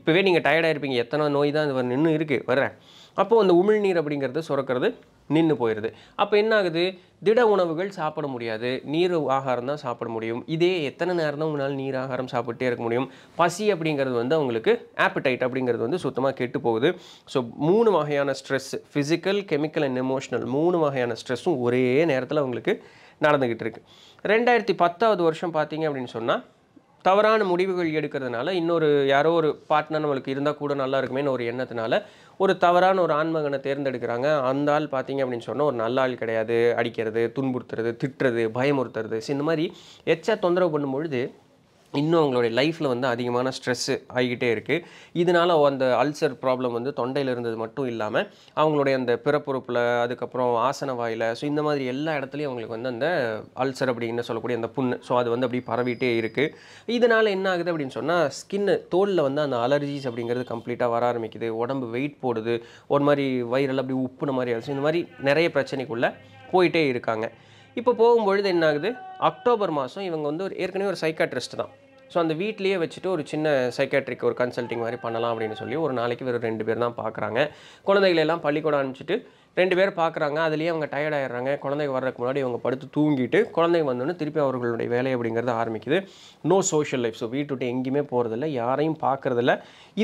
இப்போவே நீங்கள் டயர்டாக இருப்பீங்க எத்தனை நோய் தான் இது நின்று இருக்குது வர்றேன் அப்போது அந்த உமிழ்நீர் அப்படிங்கிறது சுரக்கிறது நின்று போயிடுது அப்போ என்ன ஆகுது திட உணவுகள் சாப்பிட முடியாது நீர் ஆகாரம் தான் சாப்பிட முடியும் இதே எத்தனை நேரம் தான் உங்களால் நீர் ஆகாரம் சாப்பிட்டே இருக்க முடியும் பசி அப்படிங்கிறது வந்து அவங்களுக்கு ஆப்பிடைட் அப்படிங்கிறது வந்து சுத்தமாக கெட்டு போகுது ஸோ மூணு வகையான stress physical chemical and emotional மூணு வகையான ஸ்ட்ரெஸ்ஸும் ஒரே நேரத்தில் அவங்களுக்கு நடந்துக்கிட்டு இருக்குது ரெண்டாயிரத்தி பத்தாவது வருஷம் பார்த்தீங்க அப்படின்னு சொன்னால் தவறான முடிவுகள் எடுக்கிறதுனால இன்னொரு யாரோ ஒரு பார்ட்னர் நம்மளுக்கு இருந்தால் கூட நல்லா இருக்குமேனு ஒரு எண்ணத்தினால ஒரு தவறான ஒரு ஆன்மகனை தேர்ந்தெடுக்கிறாங்க அந்த ஆள் பார்த்தீங்க அப்படின்னு சொன்னால் ஒரு நல்ல ஆள் கிடையாது அடிக்கிறது துன்புறுத்துறது திட்டுறது பயமுறுத்துறது ஸோ இந்த மாதிரி எச்சா தொந்தரவு பண்ணும்பொழுது இன்னும் அவங்களுடைய லைஃப்பில் வந்து அதிகமான ஸ்ட்ரெஸ்ஸு ஆகிக்கிட்டே இருக்குது இதனால் அந்த அல்சர் ப்ராப்ளம் வந்து தொண்டையில் இருந்தது மட்டும் இல்லாமல் அவங்களுடைய அந்த பிறப்புறுப்பில் அதுக்கப்புறம் ஆசன வாயில் ஸோ இந்த மாதிரி எல்லா இடத்துலையும் அவங்களுக்கு வந்து அந்த அல்சர் அப்படின்னு சொல்லக்கூடிய அந்த புண்ணு ஸோ அது வந்து அப்படி பரவிட்டே இருக்குது இதனால் என்ன ஆகுது அப்படின்னு சொன்னால் ஸ்கின்னு தோலில் வந்து அந்த அலர்ஜிஸ் அப்படிங்கிறது கம்ப்ளீட்டாக வர ஆரம்பிக்குது உடம்பு வெயிட் போடுது ஒரு மாதிரி வயிறெல்லாம் அப்படி உப்புன மாதிரி ஆகிடுச்சு இந்த மாதிரி நிறைய பிரச்சனைக்குள்ளே போயிட்டே இருக்காங்க இப்போ போகும்பொழுது என்ன ஆகுது அக்டோபர் மாதம் இவங்க வந்து ஒரு ஏற்கனவே ஒரு சைக்காட்ரிஸ்ட் தான் ஸோ அந்த வீட்லேயே வச்சுட்டு ஒரு சின்ன சைக்காட்ரிக் ஒரு கன்சல்ட்டிங் மாதிரி பண்ணலாம் அப்படின்னு சொல்லி ஒரு நாளைக்கு வெறும் ரெண்டு பேர் தான் பார்க்குறாங்க குழந்தைகளெல்லாம் பள்ளிக்கூடம் அனுப்பிச்சிட்டு ரெண்டு பேர் பார்க்குறாங்க அதுலேயே அவங்க டயர்ட் ஆயிடுறாங்க குழந்தைங்க வர்றதுக்கு முன்னாடி இவங்க படுத்து தூங்கிட்டு குழந்தைங்க வந்தோடனே திருப்பி அவர்களுடைய வேலை அப்படிங்கிறது ஆரம்பிக்குது நோ சோஷியல் லைஃப் ஸோ விட்டு எங்கேயுமே போகிறதில்ல யாரையும் பார்க்குறதில்ல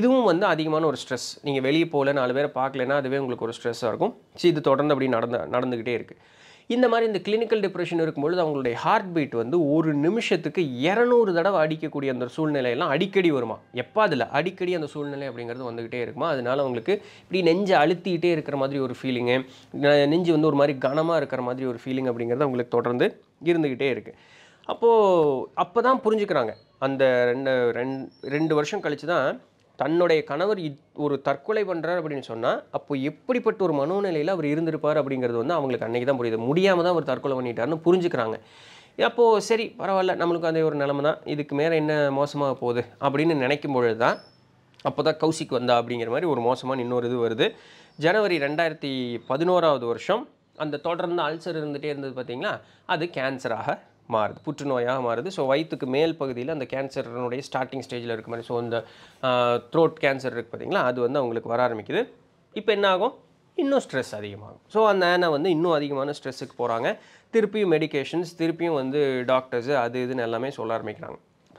இதுவும் வந்து அதிகமான ஒரு ஸ்ட்ரெஸ் நீங்கள் வெளியே போகல நாலு பேரை பார்க்கலன்னா அதுவே உங்களுக்கு ஒரு ஸ்ட்ரெஸ்ஸாக இருக்கும் ஸோ இது தொடர்ந்து அப்படி நடந்து நடந்துக்கிட்டே இருக்குது இந்த மாதிரி இந்த கிளினிக்கல் டிப்ரெஷன் இருக்கும்பொழுது அவங்களுடைய ஹார்ட் பீட் வந்து ஒரு நிமிஷத்துக்கு இரநூறு தடவை அடிக்கக்கூடிய அந்த சூழ்நிலையெல்லாம் அடிக்கடி வருமா எப்போ அதில் அடிக்கடி அந்த சூழ்நிலை அப்படிங்கிறது வந்துக்கிட்டே இருக்குமா அதனால அவங்களுக்கு இப்படி நெஞ்சை அழுத்திக்கிட்டே இருக்கிற மாதிரி ஒரு ஃபீலிங்கு நெஞ்சு வந்து ஒரு மாதிரி கனமாக இருக்கிற மாதிரி ஒரு ஃபீலிங் அப்படிங்கிறது அவங்களுக்கு தொடர்ந்து இருந்துக்கிட்டே இருக்குது அப்போது அப்போ தான் புரிஞ்சுக்கிறாங்க அந்த ரெண்டு ரெண்டு வருஷம் கழித்து தான் தன்னுடைய கணவர் ஒரு தற்கொலை பண்ணுறார் அப்படின்னு சொன்னால் அப்போ எப்படிப்பட்ட ஒரு மனோநிலையில் அவர் இருந்திருப்பார் அப்படிங்கிறது வந்து அவங்களுக்கு அன்றைக்கி தான் புரியுது முடியாமல் தான் அவர் தற்கொலை பண்ணிட்டாருன்னு புரிஞ்சுக்கிறாங்க அப்போது சரி பரவாயில்ல நம்மளுக்கு அந்த ஒரு நிலமை தான் இதுக்கு மேலே என்ன மோசமாக போகுது அப்படின்னு நினைக்கும் பொழுது தான் அப்போ தான் கௌசிக் வந்தா அப்படிங்கிற மாதிரி ஒரு மோசமான இன்னொரு இது வருது ஜனவரி ரெண்டாயிரத்தி பதினோராவது வருஷம் அந்த தொடர்ந்து அல்சர் இருந்துகிட்டே இருந்தது பார்த்திங்களா அது கேன்சராக மாறுது புற்றுநோயாக மாறுது ஸோ வயிற்றுக்கு மேல் பகுதியில் அந்த கேன்சருடைய ஸ்டார்டிங் ஸ்டேஜில் இருக்க மாதிரி ஸோ இந்த த்ரோட் கேன்சர் இருக்குது பார்த்திங்களா அது வந்து அவங்களுக்கு வர ஆரம்பிக்குது இப்போ என்ன ஆகும் இன்னும் ஸ்ட்ரெஸ் அதிகமாகும் ஸோ அந்த ஆனை வந்து இன்னும் அதிகமான ஸ்ட்ரெஸ்ஸுக்கு போகிறாங்க திருப்பியும் மெடிக்கேஷன்ஸ் திருப்பியும் வந்து டாக்டர்ஸு அது இதுன்னு எல்லாமே சொல்ல ஆரம்பிக்கிறாங்க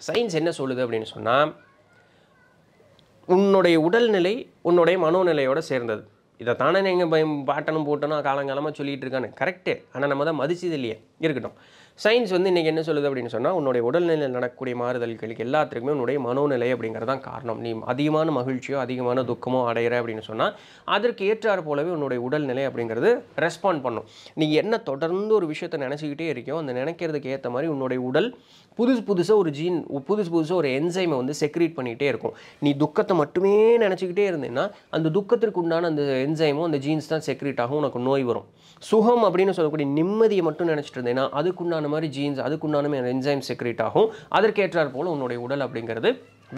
சயின்ஸ் என்ன சொல்லுது அப்படின்னு சொன்னால் உன்னுடைய உடல்நிலை உன்னுடைய மனோநிலையோடு சேர்ந்தது இதை தானே நீங்கள் பயம் பாட்டனும் போட்டனும் காலங்காலமாக சொல்லிகிட்டு இருக்கானு கரெக்டு ஆனால் நம்ம தான் மதிச்சது இல்லையே இருக்கட்டும் சயின்ஸ் வந்து இன்றைக்கி என்ன சொல்லுது அப்படின்னு சொன்னால் உன்னுடைய உடல்நிலையில் நடக்கக்கூடிய மாறுதல்களுக்கு எல்லாத்துக்குமே உன்னுடைய மனோநிலை அப்படிங்கிறது தான் காரணம் நீ அதிகமான மகிழ்ச்சியோ அதிகமான துக்கமோ அடையிற அப்படின்னு சொன்னால் அதற்கு ஏற்றாறு போலவே உன்னுடைய உடல்நிலை அப்படிங்கிறது ரெஸ்பாண்ட் பண்ணும் நீ என்ன தொடர்ந்து ஒரு விஷயத்தை நினச்சிக்கிட்டே இருக்கியோ அந்த நினைக்கிறதுக்கு ஏற்ற மாதிரி உன்னுடைய உடல் புதுசு புதுசாக ஒரு ஜீன் புதுசு புதுசாக ஒரு என்சைமை வந்து செக்ரீட் பண்ணிகிட்டே இருக்கும் நீ துக்கத்தை மட்டுமே நினச்சிக்கிட்டே இருந்தேன்னா அந்த துக்கத்திற்கு உண்டான அந்த என்சைமும் அந்த ஜீன்ஸ் தான் செக்ரீட் ஆகும் உனக்கு நோய் வரும் சுகம் அப்படின்னு சொல்லக்கூடிய நிம்மதியை மட்டும் நினச்சிட்டு இருந்தேன்னா அதுக்குண்டான அதுக்குண்டான மாதிரி ஜீன்ஸ் அதுக்குண்டான என்ஜைம் செக்ரேட் ஆகும் அதற்கேற்றார் போல் உன்னுடைய உடல் அப்படிங்கிறது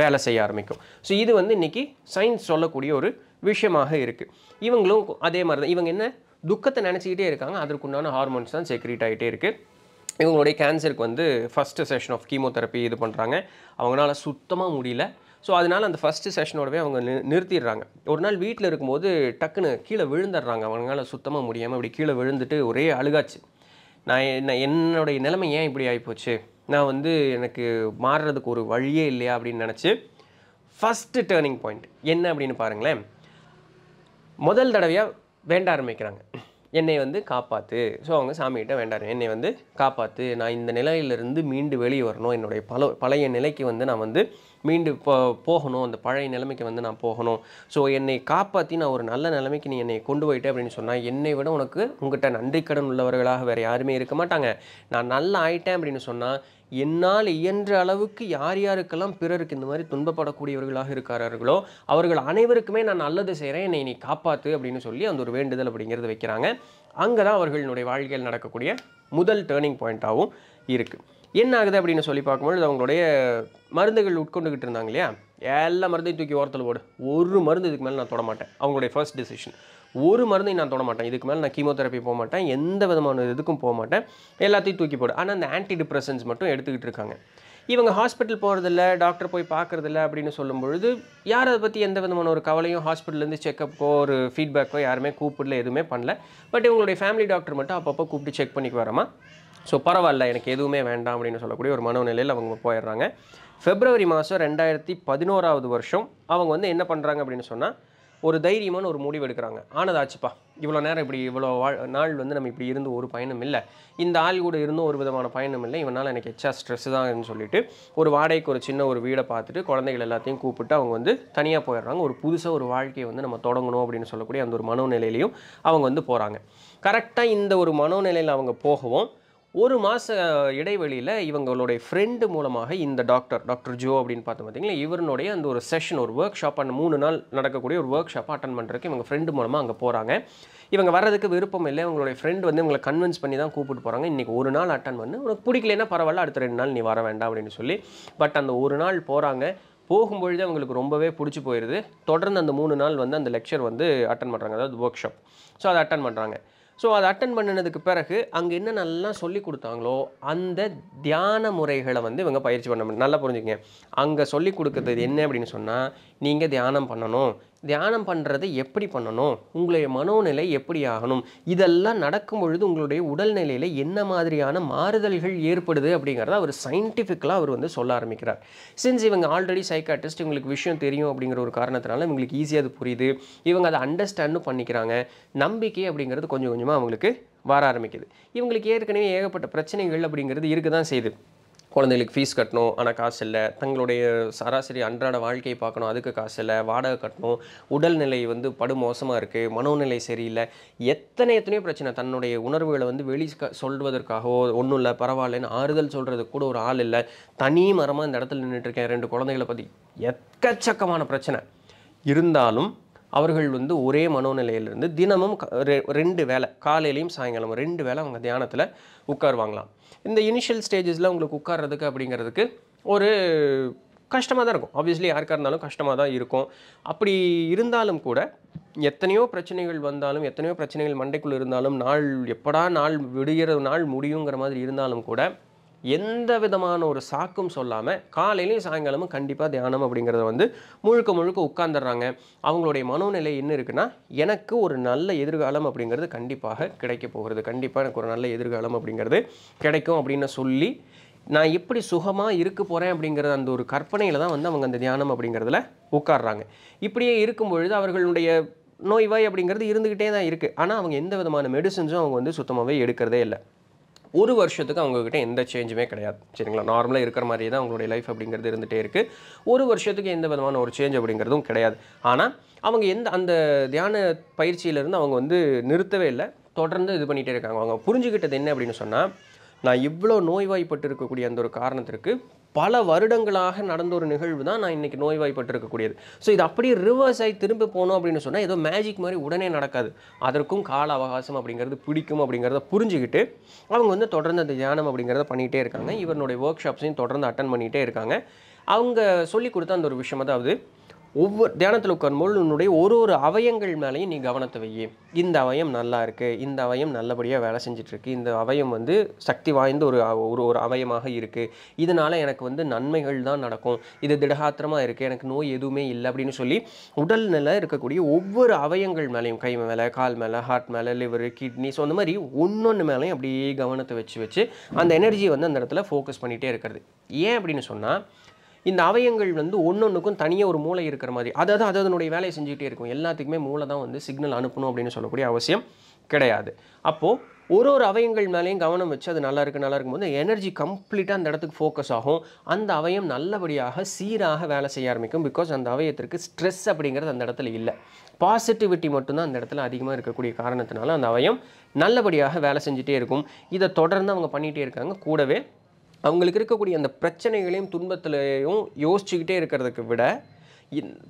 வேலை செய்ய ஆரம்பிக்கும் ஸோ இது வந்து இன்றைக்கி சயின்ஸ் சொல்லக்கூடிய ஒரு விஷயமாக இருக்குது இவங்களும் அதே மாதிரி தான் இவங்க என்ன துக்கத்தை நினச்சிக்கிட்டே இருக்காங்க அதற்குண்டான ஹார்மோன்ஸ் தான் செக்ரேட் ஆகிட்டே இருக்குது இவங்களுடைய கேன்சருக்கு வந்து ஃபஸ்ட்டு செஷன் ஆஃப் கீமோதெரப்பி இது பண்ணுறாங்க அவங்களால சுத்தமாக முடியல ஸோ அதனால் அந்த ஃபஸ்ட்டு செஷனோடவே அவங்க நி நிறுத்திடுறாங்க ஒரு நாள் வீட்டில் இருக்கும்போது டக்குன்னு கீழே விழுந்துடுறாங்க அவங்களால சுத்தமாக முடியாமல் அப்படி கீழே விழுந்துட்டு ஒரே அழுகாச்சு நான் என்ன என்னுடைய நிலைமை ஏன் இப்படி ஆகிப்போச்சு நான் வந்து எனக்கு மாறுறதுக்கு ஒரு வழியே இல்லையா அப்படின்னு நினச்சி ஃபஸ்ட்டு டேர்னிங் பாயிண்ட் என்ன அப்படின்னு பாருங்களேன் முதல் தடவையாக வேண்ட ஆரம்பிக்கிறாங்க என்னை வந்து காப்பாற்று ஸோ அவங்க சாமிகிட்ட வேண்டாரு என்னை வந்து காப்பாற்று நான் இந்த நிலையிலிருந்து மீண்டு வெளியே வரணும் என்னுடைய பல பழைய நிலைக்கு வந்து நான் வந்து மீண்டு இப்போ போகணும் அந்த பழைய நிலைமைக்கு வந்து நான் போகணும் ஸோ என்னை காப்பாற்றி நான் ஒரு நல்ல நிலைமைக்கு நீ என்னை கொண்டு போயிட்டே அப்படின்னு சொன்னால் என்னை விட உனக்கு உங்கள்கிட்ட நன்றி கடன் உள்ளவர்களாக வேறு யாருமே இருக்க மாட்டாங்க நான் நல்லா ஆயிட்டேன் அப்படின்னு சொன்னால் என்னால் இயன்ற அளவுக்கு யார் யாருக்கெல்லாம் பிறருக்கு இந்த மாதிரி துன்பப்படக்கூடியவர்களாக இருக்கிறார்களோ அவர்கள் அனைவருக்குமே நான் நல்லது செய்கிறேன் என்னை நீ காப்பாற்று அப்படின்னு சொல்லி அந்த ஒரு வேண்டுதல் அப்படிங்கிறது வைக்கிறாங்க அங்கே தான் அவர்களுடைய வாழ்க்கையில் நடக்கக்கூடிய முதல் டேர்னிங் பாயிண்ட்டாகவும் இருக்குது என்ன ஆகுது அப்படின்னு சொல்லி பார்க்கும்போது அவங்களுடைய மருந்துகள் உட்கொண்டுக்கிட்டு இருந்தாங்க இல்லையா எல்லா மருந்தையும் தூக்கி ஓரத்தில் போடு ஒரு மருந்து இதுக்கு மேலே நான் தொடமாட்டேன் அவங்களுடைய ஃபர்ஸ்ட் டெசிஷன் ஒரு மருந்தையும் நான் தொடமாட்டேன் இதுக்கு மேலே நான் கீமோதெரப்பி போக மாட்டேன் எந்த விதமான இதுக்கும் போக மாட்டேன் எல்லாத்தையும் தூக்கி போடு ஆனால் அந்த ஆன்டி டிப்ரெஷன்ஸ் மட்டும் எடுத்துக்கிட்டு இருக்காங்க இவங்க ஹாஸ்பிட்டல் போகிறதில்ல டாக்டர் போய் பார்க்குறதில்ல அப்படின்னு சொல்லும்பொழுது யார் அதை பற்றி எந்த விதமான ஒரு கவலையும் ஹாஸ்பிட்டல்லேருந்து செக்கப்போ ஒரு ஃபீட்பேக்கோ யாருமே கூப்பிடல எதுவுமே பண்ணல பட் இவங்களுடைய ஃபேமிலி டாக்டர் மட்டும் அப்பப்போ கூப்பிட்டு செக் பண்ணிக்கு வரமா ஸோ பரவாயில்ல எனக்கு எதுவுமே வேண்டாம் அப்படின்னு சொல்லக்கூடிய ஒரு மனநிலையில் அவங்க போயிடுறாங்க ஃபெப்ரவரி மாதம் ரெண்டாயிரத்தி பதினோராவது வருஷம் அவங்க வந்து என்ன பண்ணுறாங்க அப்படின்னு சொன்னால் ஒரு தைரியமான ஒரு முடிவு எடுக்கிறாங்க ஆனதாச்சுப்பா இவ்வளோ நேரம் இப்படி இவ்வளோ நாள் வந்து நம்ம இப்படி இருந்து ஒரு பயணம் இல்லை இந்த ஆள் கூட இருந்தும் ஒரு விதமான பயணம் இல்லை இவனால் எனக்கு எச்சா ஸ்ட்ரெஸ் தான் சொல்லிட்டு ஒரு வாடகைக்கு ஒரு சின்ன ஒரு வீடை பார்த்துட்டு குழந்தைகள் எல்லாத்தையும் கூப்பிட்டு அவங்க வந்து தனியாக போயிடுறாங்க ஒரு புதுசாக ஒரு வாழ்க்கையை வந்து நம்ம தொடங்கணும் அப்படின்னு சொல்லக்கூடிய அந்த ஒரு மனோநிலையிலையும் அவங்க வந்து போகிறாங்க கரெக்டாக இந்த ஒரு மனோநிலையில் அவங்க போகவும் ஒரு மாத இடைவெளியில் இவங்களுடைய ஃப்ரெண்டு மூலமாக இந்த டாக்டர் டாக்டர் ஜோ அப்படின்னு பார்த்து பார்த்தீங்கன்னா இவருடைய அந்த ஒரு செஷன் ஒரு ஒர்க் ஷாப் அந்த மூணு நாள் நடக்கக்கூடிய ஒரு ஒர்க் ஷாப் அட்டன் பண்ணுறதுக்கு இவங்க ஃப்ரெண்டு மூலமாக அங்கே போகிறாங்க இவங்க வர்றதுக்கு விருப்பம் இல்லை இவங்களுடைய ஃப்ரெண்டு வந்து இவங்களை கன்வின்ஸ் பண்ணி தான் கூப்பிட்டு போகிறாங்க இன்றைக்கி ஒரு நாள் அட்டன் பண்ணு உனக்கு பிடிக்கலன்னா பரவாயில்ல அடுத்த ரெண்டு நாள் நீ வர வேண்டாம் அப்படின்னு சொல்லி பட் அந்த ஒரு நாள் போகிறாங்க போகும்பொழுது அவங்களுக்கு ரொம்பவே பிடிச்சி போயிடுது தொடர்ந்து அந்த மூணு நாள் வந்து அந்த லெக்சர் வந்து அட்டன் பண்ணுறாங்க அதாவது ஒர்க் ஷாப் ஸோ அதை அட்டன் பண்ணுறாங்க ஸோ அதை அட்டன் பண்ணினதுக்கு பிறகு அங்கே என்ன நல்லா சொல்லி கொடுத்தாங்களோ அந்த தியான முறைகளை வந்து இவங்க பயிற்சி பண்ண நல்லா புரிஞ்சுக்கங்க அங்கே சொல்லி கொடுக்குறது என்ன அப்படின்னு சொன்னால் நீங்கள் தியானம் பண்ணணும் தியானம் பண்ணுறது எப்படி பண்ணணும் உங்களுடைய மனோநிலை எப்படி ஆகணும் இதெல்லாம் நடக்கும் பொழுது உங்களுடைய உடல்நிலையில் என்ன மாதிரியான மாறுதல்கள் ஏற்படுது அப்படிங்கிறத அவர் சயின்டிஃபிக்கலாக அவர் வந்து சொல்ல ஆரம்பிக்கிறார் சின்ஸ் இவங்க ஆல்ரெடி சைக்காட்டிஸ்ட் இவங்களுக்கு விஷயம் தெரியும் அப்படிங்கிற ஒரு காரணத்தினால இவங்களுக்கு ஈஸியாக அது புரியுது இவங்க அதை அண்டர்ஸ்டாண்டும் பண்ணிக்கிறாங்க நம்பிக்கை அப்படிங்கிறது கொஞ்சம் கொஞ்சமாக அவங்களுக்கு வர ஆரம்பிக்குது இவங்களுக்கு ஏற்கனவே ஏகப்பட்ட பிரச்சனைகள் அப்படிங்கிறது இருக்க தான் செய்யுது குழந்தைகளுக்கு ஃபீஸ் கட்டணும் ஆனால் காசு இல்லை தங்களுடைய சராசரி அன்றாட வாழ்க்கையை பார்க்கணும் அதுக்கு காசு இல்லை வாடகை கட்டணும் உடல்நிலை வந்து படு மோசமாக இருக்குது மனோநிலை சரியில்லை எத்தனை எத்தனையோ பிரச்சனை தன்னுடைய உணர்வுகளை வந்து வெளி சொல்வதற்காகவோ ஒன்றும் இல்லை பரவாயில்லன்னு ஆறுதல் சொல்கிறதுக்கு கூட ஒரு ஆள் இல்லை தனி மரமாக இந்த இடத்துல நின்றுட்டுருக்கேன் ரெண்டு குழந்தைகளை பற்றி எக்கச்சக்கமான பிரச்சனை இருந்தாலும் அவர்கள் வந்து ஒரே மனோநிலையிலிருந்து தினமும் ரெண்டு வேலை காலையிலையும் சாயங்காலமும் ரெண்டு வேலை அவங்க தியானத்தில் உட்காருவாங்களாம் இந்த இனிஷியல் ஸ்டேஜஸில் உங்களுக்கு உட்கார்றதுக்கு அப்படிங்கிறதுக்கு ஒரு கஷ்டமாக தான் இருக்கும் ஆப்வியஸ்லி யாருக்காக இருந்தாலும் கஷ்டமாக தான் இருக்கும் அப்படி இருந்தாலும் கூட எத்தனையோ பிரச்சனைகள் வந்தாலும் எத்தனையோ பிரச்சனைகள் மண்டைக்குள்ளே இருந்தாலும் நாள் எப்படா நாள் விடுகிற நாள் முடியுங்கிற மாதிரி இருந்தாலும் கூட எந்த விதமான ஒரு சாக்கும் சொல்லாமல் காலையிலையும் சாயங்காலமும் கண்டிப்பாக தியானம் அப்படிங்கிறத வந்து முழுக்க முழுக்க உட்காந்துடுறாங்க அவங்களுடைய மனோநிலை என்ன இருக்குன்னா எனக்கு ஒரு நல்ல எதிர்காலம் அப்படிங்கிறது கண்டிப்பாக கிடைக்க போகிறது கண்டிப்பாக எனக்கு ஒரு நல்ல எதிர்காலம் அப்படிங்கிறது கிடைக்கும் அப்படின்னு சொல்லி நான் எப்படி சுகமாக இருக்க போகிறேன் அப்படிங்கிறது அந்த ஒரு கற்பனையில் தான் வந்து அவங்க அந்த தியானம் அப்படிங்கிறதுல உட்காடுறாங்க இப்படியே இருக்கும் பொழுது அவர்களுடைய நோய்வாய் அப்படிங்கிறது இருந்துக்கிட்டே தான் இருக்குது ஆனால் அவங்க எந்த விதமான மெடிசன்ஸும் அவங்க வந்து சுத்தமாகவே எடுக்கிறதே இல்லை ஒரு வருஷத்துக்கு அவங்கக்கிட்ட எந்த சேஞ்சுமே கிடையாது சரிங்களா நார்மலாக இருக்கிற மாதிரியே தான் அவங்களுடைய லைஃப் அப்படிங்கிறது இருந்துகிட்டே இருக்குது ஒரு வருஷத்துக்கு எந்த விதமான ஒரு சேஞ்ச் அப்படிங்கிறதும் கிடையாது ஆனால் அவங்க எந்த அந்த தியான பயிற்சியிலேருந்து அவங்க வந்து நிறுத்தவே இல்லை தொடர்ந்து இது பண்ணிகிட்டே இருக்காங்க அவங்க புரிஞ்சுக்கிட்டது என்ன அப்படின்னு சொன்னால் நான் இவ்வளோ நோய்வாய்ப்பட்டு இருக்கக்கூடிய அந்த ஒரு காரணத்திற்கு பல வருடங்களாக நடந்த ஒரு நிகழ்வு தான் நான் இன்றைக்கி நோய்வாய்ப்பட்டிருக்கக்கூடியது ஸோ இது அப்படியே ரிவர்ஸ் ஆகி திரும்ப போனோம் அப்படின்னு சொன்னால் ஏதோ மேஜிக் மாதிரி உடனே நடக்காது அதற்கும் கால அவகாசம் அப்படிங்கிறது பிடிக்கும் அப்படிங்கிறத புரிஞ்சுக்கிட்டு அவங்க வந்து தொடர்ந்து அந்த தியானம் அப்படிங்கிறத பண்ணிகிட்டே இருக்காங்க இவனுடைய ஒர்க் ஷாப்ஸையும் தொடர்ந்து அட்டன் பண்ணிகிட்டே இருக்காங்க அவங்க சொல்லி கொடுத்த அந்த ஒரு விஷயம் அதாவது ஒவ்வொரு தியானத்தில் உட்காரும்போது உன்னுடைய ஒரு ஒரு அவயங்கள் மேலேயும் நீ கவனத்தை வை இந்த அவயம் நல்லா இருக்குது இந்த அவயம் நல்லபடியாக வேலை செஞ்சிட்ருக்கு இந்த அவயம் வந்து சக்தி வாய்ந்த ஒரு ஒரு ஒரு அவயமாக இருக்குது இதனால் எனக்கு வந்து நன்மைகள் தான் நடக்கும் இது திடகாத்திரமாக இருக்குது எனக்கு நோய் எதுவுமே இல்லை அப்படின்னு சொல்லி உடல் நிலை இருக்கக்கூடிய ஒவ்வொரு அவயங்கள் மேலேயும் கை மேலே கால் மேலே ஹார்ட் மேலே லிவர் கிட்னி ஸோ அந்த மாதிரி ஒன்று மேலேயும் அப்படியே கவனத்தை வச்சு வச்சு அந்த எனர்ஜியை வந்து அந்த இடத்துல ஃபோக்கஸ் பண்ணிகிட்டே இருக்கிறது ஏன் அப்படின்னு சொன்னால் இந்த அவயங்கள் வந்து ஒன்றொன்றுக்கும் தனியாக ஒரு மூளை இருக்கிற மாதிரி அதாவது அது அதனுடைய வேலையை செஞ்சுக்கிட்டே இருக்கும் எல்லாத்துக்குமே மூளை தான் வந்து சிக்னல் அனுப்பணும் அப்படின்னு சொல்லக்கூடிய அவசியம் கிடையாது அப்போது ஒரு ஒரு அவயங்கள் மேலேயும் கவனம் வச்சு அது நல்லா இருக்குது நல்லா இருக்கும்போது எனர்ஜி கம்ப்ளீட்டாக அந்த இடத்துக்கு ஃபோக்கஸ் ஆகும் அந்த அவயம் நல்லபடியாக சீராக வேலை செய்ய ஆரம்பிக்கும் பிகாஸ் அந்த அவயத்திற்கு ஸ்ட்ரெஸ் அப்படிங்கிறது அந்த இடத்துல இல்லை பாசிட்டிவிட்டி மட்டும்தான் அந்த இடத்துல அதிகமாக இருக்கக்கூடிய காரணத்தினால அந்த அவயம் நல்லபடியாக வேலை செஞ்சுட்டே இருக்கும் இதை தொடர்ந்து அவங்க பண்ணிகிட்டே இருக்காங்க கூடவே அவங்களுக்கு இருக்கக்கூடிய அந்த பிரச்சனைகளையும் துன்பத்திலையும் யோசிச்சுக்கிட்டே இருக்கிறதுக்கு விட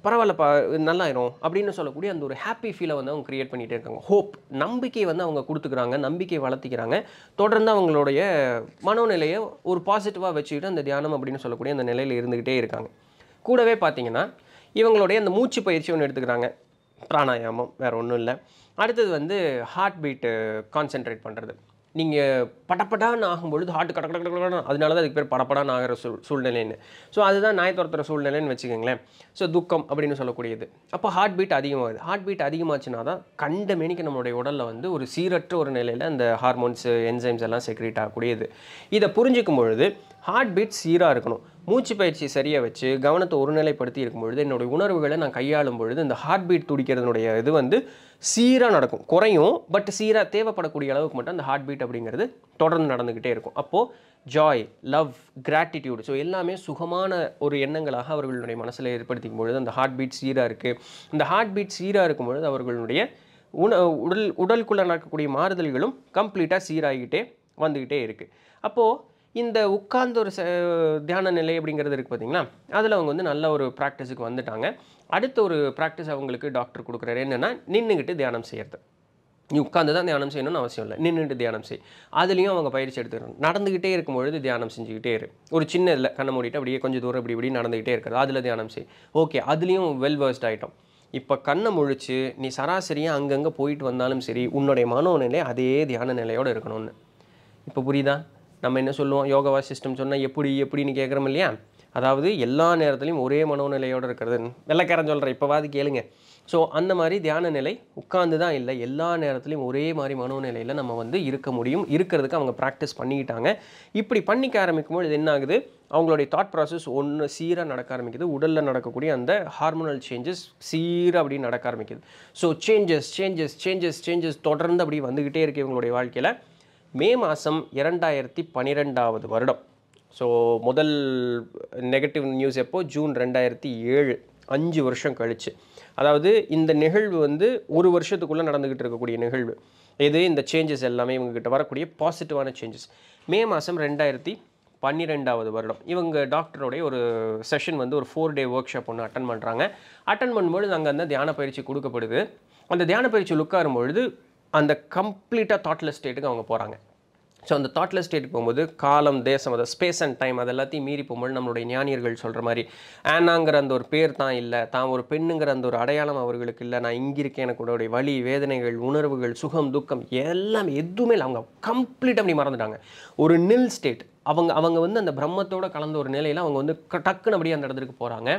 பரவாயில்லப்பா நல்லாயிரும் அப்படின்னு சொல்லக்கூடிய அந்த ஒரு ஹாப்பி ஃபீலை வந்து அவங்க க்ரியேட் பண்ணிகிட்டே இருக்காங்க ஹோப் நம்பிக்கை வந்து அவங்க கொடுத்துக்கிறாங்க நம்பிக்கை வளர்த்திக்கிறாங்க தொடர்ந்து அவங்களுடைய மனோநிலையை ஒரு பாசிட்டிவாக வச்சுக்கிட்டு அந்த தியானம் அப்படின்னு சொல்லக்கூடிய அந்த நிலையில் இருந்துக்கிட்டே இருக்காங்க கூடவே பார்த்தீங்கன்னா இவங்களுடைய அந்த மூச்சு பயிற்சி ஒன்று எடுத்துக்கிறாங்க பிராணாயாமம் வேறு ஒன்றும் இல்லை அடுத்தது வந்து ஹார்ட் பீட்டு கான்சென்ட்ரேட் பண்ணுறது நீங்கள் படப்படான்னு ஆகும்பொழுது ஹார்ட் கட கட கடக்கடன்னு அதனால தான் அதுக்கு பேர் படப்படான்னு ஆகிற சூ சூழ்நிலைன்னு ஸோ அதுதான் நாய் துரத்துற சூழ்நிலைன்னு வச்சுக்கோங்களேன் ஸோ துக்கம் அப்படின்னு சொல்லக்கூடியது அப்போ ஹார்ட் பீட் அதிகமாகுது ஹார்ட் பீட் அதிகமாச்சுன்னா தான் கண்ட மேனிக்கு நம்மளுடைய உடலில் வந்து ஒரு சீரற்ற ஒரு நிலையில் அந்த ஹார்மோன்ஸு என்சைம்ஸ் எல்லாம் செக்ரேட் ஆகக்கூடியது இதை புரிஞ்சிக்கும் பொழுது ஹார்ட் பீட் சீராக இருக்கணும் மூச்சு பயிற்சி சரியாக வச்சு கவனத்தை ஒருநிலைப்படுத்தி இருக்கும் பொழுது என்னுடைய உணர்வுகளை நான் கையாளும் பொழுது இந்த ஹார்ட் பீட் துடிக்கிறதுனுடைய இது வந்து சீராக நடக்கும் குறையும் பட் சீராக தேவைப்படக்கூடிய அளவுக்கு மட்டும் அந்த ஹார்ட் பீட் அப்படிங்கிறது தொடர்ந்து நடந்துக்கிட்டே இருக்கும் அப்போது ஜாய் லவ் கிராட்டிடியூடு ஸோ எல்லாமே சுகமான ஒரு எண்ணங்களாக அவர்களுடைய மனசில் ஏற்படுத்திக்கும் பொழுது அந்த ஹார்ட் பீட் சீராக இருக்குது இந்த ஹார்ட் பீட் சீராக இருக்கும் பொழுது அவர்களுடைய உண உடல் உடலுக்குள்ளே நடக்கக்கூடிய மாறுதல்களும் கம்ப்ளீட்டாக சீராகிக்கிட்டே வந்துக்கிட்டே இருக்குது அப்போது இந்த உட்கார்ந்த ஒரு தியான நிலை அப்படிங்கிறது இருக்குது பார்த்தீங்களா அதில் அவங்க வந்து நல்ல ஒரு ப்ராக்டிஸுக்கு வந்துட்டாங்க அடுத்த ஒரு ப்ராக்டிஸ் அவங்களுக்கு டாக்டர் கொடுக்குறாரு என்னென்னா நின்றுக்கிட்டு தியானம் செய்கிறது நீ உட்காந்து தான் தியானம் செய்யணும்னு அவசியம் இல்லை நின்றுட்டு தியானம் செய் அதுலேயும் அவங்க பயிற்சி எடுத்துக்கணும் நடந்துக்கிட்டே இருக்கும்பொழுது தியானம் செஞ்சுக்கிட்டே இரு ஒரு சின்ன இதில் கண்ணை மூடிட்டு அப்படியே கொஞ்சம் தூரம் இப்படி இப்படி நடந்துக்கிட்டே இருக்கிறது அதில் தியானம் செய் ஓகே அதுலேயும் வெல் வேர்ஸ்ட் ஆகிட்டோம் இப்போ கண்ணை முழிச்சு நீ சராசரியாக அங்கங்கே போயிட்டு வந்தாலும் சரி உன்னுடைய மனோநிலை அதே தியான நிலையோடு இருக்கணும்னு இப்போ புரியுதா நம்ம என்ன சொல்லுவோம் யோகாவா சிஸ்டம் சொன்னால் எப்படி எப்படின்னு கேட்குறோம் இல்லையா அதாவது எல்லா நேரத்துலையும் ஒரே மனோநிலையோடு இருக்கிறது வெள்ளைக்காரன் சொல்கிறேன் இப்போவாது கேளுங்க ஸோ அந்த மாதிரி தியான நிலை உட்காந்து தான் இல்லை எல்லா நேரத்துலையும் ஒரே மாதிரி மனோநிலையில் நம்ம வந்து இருக்க முடியும் இருக்கிறதுக்கு அவங்க ப்ராக்டிஸ் பண்ணிக்கிட்டாங்க இப்படி பண்ணிக்க ஆரம்பிக்கும் போது என்ன ஆகுது அவங்களுடைய தாட் ப்ராசஸ் ஒன்று சீராக நடக்க ஆரம்பிக்குது உடலில் நடக்கக்கூடிய அந்த ஹார்மோனல் சேஞ்சஸ் சீராக அப்படி நடக்க ஆரம்பிக்குது so changes changes changes changes தொடர்ந்து அப்படி வந்துக்கிட்டே இருக்குது இவங்களுடைய வாழ்க்கையில் மே மாதம் இரண்டாயிரத்தி பன்னிரெண்டாவது வருடம் ஸோ முதல் நெகட்டிவ் நியூஸ் எப்போ ஜூன் ரெண்டாயிரத்தி ஏழு அஞ்சு வருஷம் கழித்து அதாவது இந்த நிகழ்வு வந்து ஒரு வருஷத்துக்குள்ளே நடந்துக்கிட்டு இருக்கக்கூடிய நிகழ்வு இது இந்த சேஞ்சஸ் எல்லாமே இவங்ககிட்ட வரக்கூடிய பாசிட்டிவான சேஞ்சஸ் மே மாதம் ரெண்டாயிரத்தி பன்னிரெண்டாவது வருடம் இவங்க டாக்டருடைய ஒரு செஷன் வந்து ஒரு ஃபோர் டே ஒர்க் ஷாப் ஒன்று அட்டன் பண்ணுறாங்க அட்டன் பண்ணும்பொழுது அங்கே அந்த தியான பயிற்சி கொடுக்கப்படுது அந்த தியான பயிற்சி லுக்காகும்பொழுது அந்த கம்ப்ளீட்டாக தாட்லெஸ் ஸ்டேட்டுக்கு அவங்க போகிறாங்க ஸோ அந்த தாட்லெஸ் ஸ்டேட்டுக்கு போகும்போது காலம் தேசம் அதை ஸ்பேஸ் அண்ட் டைம் அது எல்லாத்தையும் மீறி போகும்போது நம்மளுடைய ஞானியர்கள் சொல்கிற மாதிரி ஆனாங்கிற அந்த ஒரு பேர் தான் இல்லை தான் ஒரு பெண்ணுங்கிற அந்த ஒரு அடையாளம் அவர்களுக்கு இல்லை நான் இங்கே இருக்கேன் எனக்கு வழி வேதனைகள் உணர்வுகள் சுகம் துக்கம் எல்லாம் எதுவுமே இல்லை அவங்க கம்ப்ளீட்டாக அப்படி மறந்துட்டாங்க ஒரு நில் ஸ்டேட் அவங்க அவங்க வந்து அந்த பிரம்மத்தோடு கலந்த ஒரு நிலையில் அவங்க வந்து டக்குன்னு அப்படியே அந்த இடத்துக்கு போகிறாங்க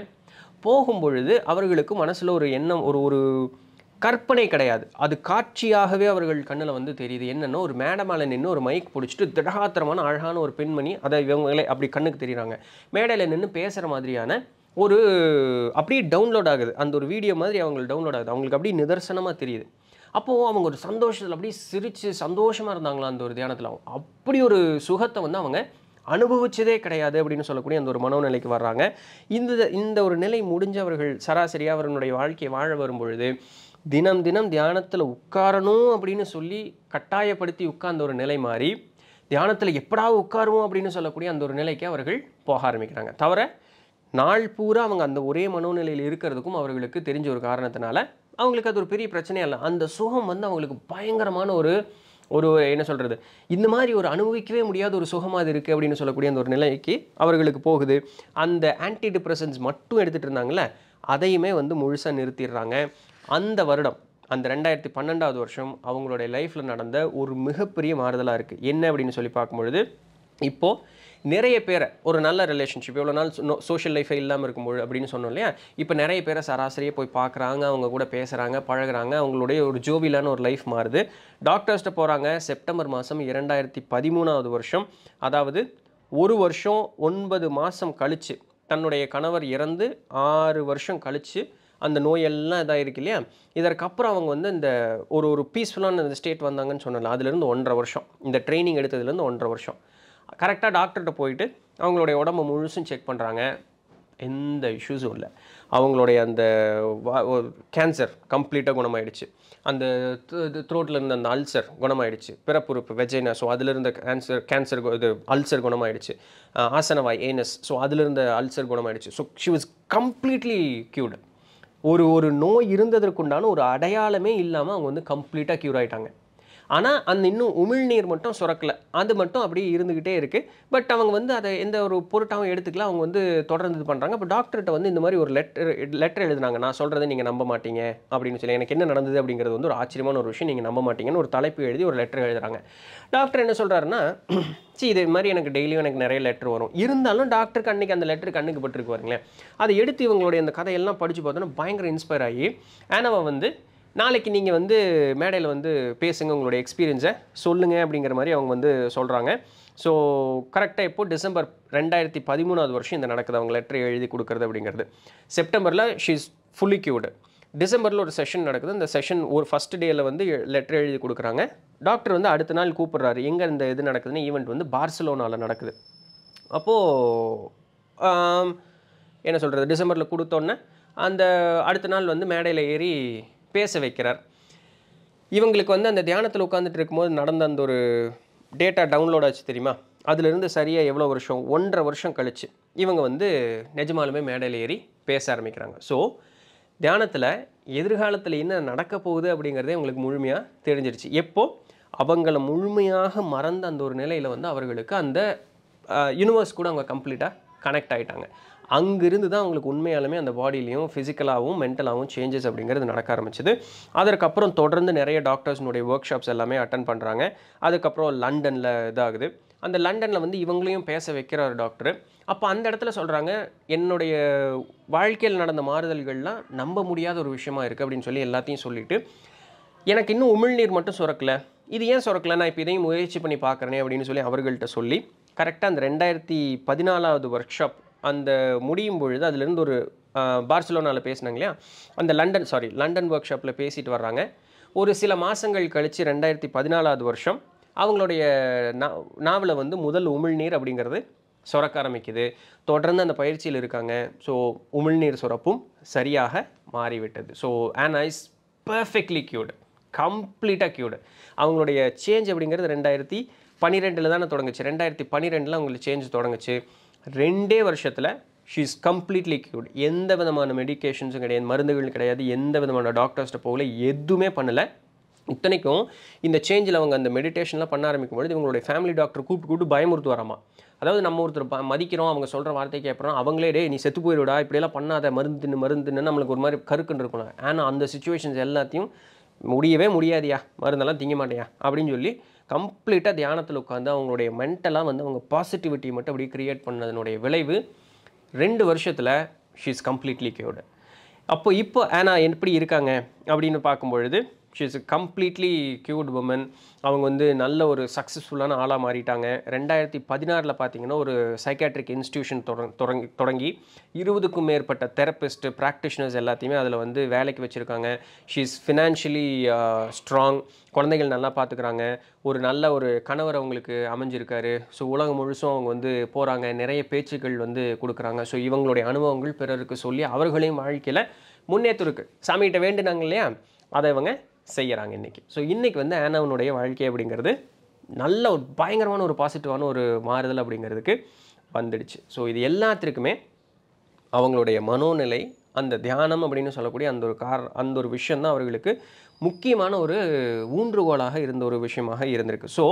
போகும்பொழுது அவர்களுக்கு மனசில் ஒரு எண்ணம் ஒரு ஒரு கற்பனை கிடையாது அது காட்சியாகவே அவர்கள் கண்ணில் வந்து தெரியுது என்னென்னா ஒரு மேடமால நின்று ஒரு மைக் பிடிச்சிட்டு திடகாத்திரமான அழகான ஒரு பெண்மணி அதை இவங்களே அப்படி கண்ணுக்கு தெரியுறாங்க மேடையில் நின்று பேசுகிற மாதிரியான ஒரு அப்படியே டவுன்லோட் ஆகுது அந்த ஒரு வீடியோ மாதிரி அவங்களுக்கு டவுன்லோட் ஆகுது அவங்களுக்கு அப்படியே நிதர்சனமாக தெரியுது அப்போது அவங்க ஒரு சந்தோஷத்தில் அப்படியே சிரித்து சந்தோஷமாக இருந்தாங்களா அந்த ஒரு தியானத்தில் அப்படி ஒரு சுகத்தை வந்து அவங்க அனுபவிச்சதே கிடையாது அப்படின்னு சொல்லக்கூடிய அந்த ஒரு மனோநிலைக்கு வர்றாங்க இந்த இந்த ஒரு நிலை முடிஞ்சவர்கள் சராசரியாக அவர்களுடைய வாழ்க்கையை வாழ வரும் பொழுது தினம் தினம் தியானத்தில் உட்காரணும் அப்படின்னு சொல்லி கட்டாயப்படுத்தி உட்கார்ந்த ஒரு நிலை மாறி தியானத்தில் எப்படா உட்காருவோம் அப்படின்னு சொல்லக்கூடிய அந்த ஒரு நிலைக்கு அவர்கள் போக ஆரம்பிக்கிறாங்க தவிர நாள் பூரா அவங்க அந்த ஒரே மனோநிலையில் இருக்கிறதுக்கும் அவர்களுக்கு தெரிஞ்ச ஒரு காரணத்தினால அவங்களுக்கு அது ஒரு பெரிய பிரச்சனையே இல்லை அந்த சுகம் வந்து அவங்களுக்கு பயங்கரமான ஒரு ஒரு என்ன சொல்கிறது இந்த மாதிரி ஒரு அனுபவிக்கவே முடியாத ஒரு சுகமாக அது இருக்குது அப்படின்னு சொல்லக்கூடிய அந்த ஒரு நிலைக்கு அவர்களுக்கு போகுது அந்த ஆன்டி டிப்ரெஷன்ஸ் மட்டும் எடுத்துகிட்டு இருந்தாங்களே அதையுமே வந்து முழுசாக நிறுத்திடுறாங்க அந்த வருடம் அந்த ரெண்டாயிரத்தி பன்னெண்டாவது வருஷம் அவங்களுடைய லைஃப்பில் நடந்த ஒரு மிகப்பெரிய மாறுதலாக இருக்குது என்ன அப்படின்னு சொல்லி பார்க்கும்பொழுது இப்போது நிறைய பேரை ஒரு நல்ல ரிலேஷன்ஷிப் எவ்வளோ நாள் சோஷியல் லைஃபே இல்லாமல் இருக்கும்போது அப்படின்னு சொன்னோம் இல்லையா இப்போ நிறைய பேரை சராசரியாக போய் பார்க்குறாங்க அவங்க கூட பேசுகிறாங்க பழகிறாங்க அவங்களுடைய ஒரு ஜோவிலான ஒரு லைஃப் மாறுது டாக்டர்ஸ்ட்டு போகிறாங்க செப்டம்பர் மாதம் இரண்டாயிரத்தி பதிமூணாவது வருஷம் அதாவது ஒரு வருஷம் ஒன்பது மாதம் கழித்து தன்னுடைய கணவர் இறந்து ஆறு வருஷம் கழித்து அந்த நோயெல்லாம் இதாக இருக்கு இல்லையா இதற்கப்புறம் அவங்க வந்து இந்த ஒரு ஒரு பீஸ்ஃபுல்லான அந்த ஸ்டேட் வந்தாங்கன்னு சொன்னல அதுலேருந்து ஒன்றரை வருஷம் இந்த ட்ரைனிங் எடுத்ததுலேருந்து ஒன்றரை வருஷம் கரெக்டாக டாக்டர்கிட்ட போயிட்டு அவங்களுடைய உடம்பு முழுசும் செக் பண்ணுறாங்க எந்த இஷ்யூஸும் இல்லை அவங்களுடைய அந்த கேன்சர் கம்ப்ளீட்டாக குணமாயிடுச்சு அந்த த்ரோட்டில் இருந்த அந்த அல்சர் குணமாயிடுச்சு பிறப்புறுப்பு வெஜைனா ஸோ அதிலிருந்த கேன்சர் கேன்சர் இது அல்சர் குணமாயிடுச்சு ஆசனவாய் ஏனஸ் ஸோ அதிலிருந்த அல்சர் குணமாயிடுச்சு so she was completely cured ஒரு ஒரு நோய் இருந்ததற்குண்டான ஒரு அடையாளமே இல்லாமல் அவங்க வந்து கம்ப்ளீட்டாக க்யூர் ஆகிட்டாங்க ஆனால் அந்த இன்னும் உமிழ்நீர் மட்டும் சுரக்கலை அது மட்டும் அப்படியே இருந்துக்கிட்டே இருக்குது பட் அவங்க வந்து அதை எந்த ஒரு பொருட்டாகவும் எடுத்துக்கல அவங்க வந்து தொடர்ந்து இது பண்ணுறாங்க இப்போ டாக்டர்கிட்ட வந்து இந்த மாதிரி ஒரு லெட்டர் லெட்டர் எழுதுனாங்க நான் சொல்கிறத நீங்கள் நம்ப மாட்டீங்க அப்படின்னு சொல்லி எனக்கு என்ன நடந்தது அப்படிங்கிறது வந்து ஒரு ஆச்சரியமான ஒரு விஷயம் நீங்கள் நம்ப மாட்டீங்கன்னு ஒரு தலைப்பு எழுதி ஒரு லெட்டர் எழுதுகிறாங்க டாக்டர் என்ன சொல்கிறாருன்னா சி இதே மாதிரி எனக்கு டெய்லியும் எனக்கு நிறைய லெட்டர் வரும் இருந்தாலும் டாக்டருக்கு அன்றைக்கி அந்த லெட்டருக்கு கண்ணுக்கு பட்டிருக்கு பாருங்களேன் அதை எடுத்து இவங்களுடைய அந்த கதையெல்லாம் படித்து பார்த்தோன்னா பயங்கர இன்ஸ்பயர் ஆகி ஆனவா வந்து நாளைக்கு நீங்கள் வந்து மேடையில் வந்து பேசுங்க உங்களுடைய எக்ஸ்பீரியன்ஸை சொல்லுங்கள் அப்படிங்கிற மாதிரி அவங்க வந்து சொல்கிறாங்க ஸோ கரெக்டாக இப்போது டிசம்பர் ரெண்டாயிரத்தி பதிமூணாவது வருஷம் இந்த நடக்குது அவங்க லெட்டர் எழுதி கொடுக்குறது அப்படிங்கிறது செப்டம்பரில் ஷீஸ் ஃபுல்லி கியூடு டிசம்பரில் ஒரு செஷன் நடக்குது அந்த செஷன் ஒரு ஃபஸ்ட் டேயில் வந்து லெட்டர் எழுதி கொடுக்குறாங்க டாக்டர் வந்து அடுத்த நாள் கூப்பிட்றாரு எங்கே இந்த இது நடக்குதுன்னு ஈவெண்ட் வந்து பார்சலோனாவில் நடக்குது அப்போது என்ன சொல்கிறது டிசம்பரில் கொடுத்தோன்னே அந்த அடுத்த நாள் வந்து மேடையில் ஏறி பேச வைக்கிறார் இவங்களுக்கு வந்து அந்த தியானத்தில் உட்காந்துட்டு இருக்கும்போது நடந்த அந்த ஒரு டேட்டா டவுன்லோட் ஆச்சு தெரியுமா அதுலேருந்து சரியாக எவ்வளோ வருஷம் ஒன்றரை வருஷம் கழித்து இவங்க வந்து நிஜமாலுமே மேடையில் ஏறி பேச ஆரம்பிக்கிறாங்க ஸோ தியானத்தில் எதிர்காலத்தில் என்ன நடக்க போகுது அப்படிங்கிறதே உங்களுக்கு முழுமையாக தெரிஞ்சிருச்சு எப்போ அவங்கள முழுமையாக மறந்த அந்த ஒரு நிலையில் வந்து அவர்களுக்கு அந்த யூனிவர்ஸ் கூட அவங்க கம்ப்ளீட்டாக கனெக்ட் ஆகிட்டாங்க அங்கிருந்து தான் அவங்களுக்கு உண்மையாலுமே அந்த பாடியிலையும் ஃபிசிக்கலாகவும் மென்டலாகவும் சேஞ்சஸ் அப்படிங்கிறது நடக்க ஆரம்பிச்சது அதற்கப்புறம் தொடர்ந்து நிறைய டாக்டர்ஸ்னுடைய ஒர்க் ஷாப்ஸ் எல்லாமே அட்டன் பண்ணுறாங்க அதுக்கப்புறம் லண்டனில் இதாகுது அந்த லண்டனில் வந்து இவங்களையும் பேச வைக்கிற ஒரு டாக்டர் அப்போ அந்த இடத்துல சொல்கிறாங்க என்னுடைய வாழ்க்கையில் நடந்த மாறுதல்கள்லாம் நம்ப முடியாத ஒரு விஷயமா இருக்குது அப்படின்னு சொல்லி எல்லாத்தையும் சொல்லிவிட்டு எனக்கு இன்னும் உமிழ்நீர் மட்டும் சுரக்கலை இது ஏன் சுரக்கலை நான் இப்போ இதையும் முயற்சி பண்ணி பார்க்குறேனே அப்படின்னு சொல்லி அவர்கள்ட்ட சொல்லி கரெக்டாக அந்த ரெண்டாயிரத்தி பதினாலாவது ஒர்க் ஷாப் அந்த முடியும் பொழுது அதுலேருந்து ஒரு பார்சலோனாவில் பேசினாங்க இல்லையா அந்த லண்டன் சாரி லண்டன் ஒர்க் ஷாப்பில் பேசிட்டு வர்றாங்க ஒரு சில மாதங்கள் கழித்து ரெண்டாயிரத்தி பதினாலாவது வருஷம் அவங்களுடைய நாவலை வந்து முதல் உமிழ்நீர் அப்படிங்கிறது சுரக்க ஆரம்பிக்குது தொடர்ந்து அந்த பயிற்சியில் இருக்காங்க ஸோ உமிழ்நீர் சுரப்பும் சரியாக மாறிவிட்டது so on eyes perfectly cured கம்ப்ளீட்டாக க்யூடு அவங்களுடைய சேஞ்ச் அப்படிங்கிறது ரெண்டாயிரத்தி பன்னிரெண்டில் தானே தொடங்குச்சு ரெண்டாயிரத்தி பன்னிரெண்டில் அவங்களுக்கு சேஞ்ச் தொடங்குச்சு ரெண்டே வருஷத்தில் ஷீ இஸ் கம்ப்ளீட்லி கியூர்ட் எந்த விதமான மெடிக்கேஷன்ஸும் கிடையாது மருந்துகள் கிடையாது எந்த விதமான டாக்டர்ஸ்கிட்ட போகல எதுவுமே பண்ணலை இத்தனைக்கும் இந்த சேஞ்சில் அவங்க அந்த மெடிடேஷன்லாம் பண்ண ஆரம்பிக்கும் பொழுது இவங்களுடைய ஃபேமிலி டாக்டர் கூப்பிட்டு கூப்பிட்டு பயமுறுத்து வராமா அதாவது நம்ம ஒருத்தர் மதிக்கிறோம் அவங்க சொல்கிற வார்த்தை கேட்பறோம் அவங்களே டே நீ செத்து போயிடுடா இப்படியெல்லாம் பண்ணாத மருந்து தின்னு மருந்து தின்னு நம்மளுக்கு ஒரு மாதிரி கருக்குன்னு இருக்கணும் ஆனால் அந்த சுச்சுவேஷன்ஸ் எல்லாத்தையும் முடியவே முடியாதியா மருந்தெல்லாம் திங்க மாட்டேயா அப்படின்னு சொல்லி கம்ப்ளீட்டாக தியானத்தில் உட்காந்து அவங்களுடைய மென்டலாக வந்து அவங்க பாசிட்டிவிட்டி மட்டும் அப்படி க்ரியேட் பண்ணதனுடைய விளைவு ரெண்டு வருஷத்தில் ஷீ இஸ் கம்ப்ளீட்லி கியூர்டு அப்போ இப்போ ஆனால் எப்படி இருக்காங்க அப்படின்னு பார்க்கும்பொழுது she is completely cured woman அவங்க வந்து நல்ல ஒரு சக்ஸஸ்ஃபுல்லான ஆளாக மாறிட்டாங்க ரெண்டாயிரத்தி பதினாறில் பார்த்தீங்கன்னா ஒரு சைக்காட்ரிக் இன்ஸ்டியூஷன் தொடங்கி தொடங்கி இருபதுக்கும் மேற்பட்ட தெரப்பிஸ்ட் ப்ராக்டிஷனர்ஸ் எல்லாத்தையுமே அதில் வந்து வேலைக்கு வச்சுருக்காங்க ஷீ இஸ் ஃபினான்ஷியலி ஸ்ட்ராங் குழந்தைகள் நல்லா பார்த்துக்கிறாங்க ஒரு நல்ல ஒரு கணவர் அவங்களுக்கு அமைஞ்சிருக்காரு ஸோ உலகம் முழுசும் அவங்க வந்து போகிறாங்க நிறைய பேச்சுக்கள் வந்து கொடுக்குறாங்க ஸோ இவங்களுடைய அனுபவங்கள் பிறருக்கு சொல்லி அவர்களையும் வாழ்க்கையில் முன்னேற்றிருக்கு சாமிகிட்ட வேண்டுனாங்க இல்லையா அதை இவங்க செய்கிறாங்க இன்றைக்கி ஸோ இன்றைக்கி வந்து ஆனவனுடைய வாழ்க்கை அப்படிங்கிறது நல்ல ஒரு பயங்கரமான ஒரு பாசிட்டிவான ஒரு மாறுதல் அப்படிங்கிறதுக்கு வந்துடுச்சு ஸோ இது எல்லாத்திற்குமே அவங்களுடைய மனோநிலை அந்த தியானம் அப்படின்னு சொல்லக்கூடிய அந்த ஒரு கார் அந்த ஒரு விஷயந்தான் அவர்களுக்கு முக்கியமான ஒரு ஊன்றுகோலாக இருந்த ஒரு விஷயமாக இருந்திருக்கு ஸோ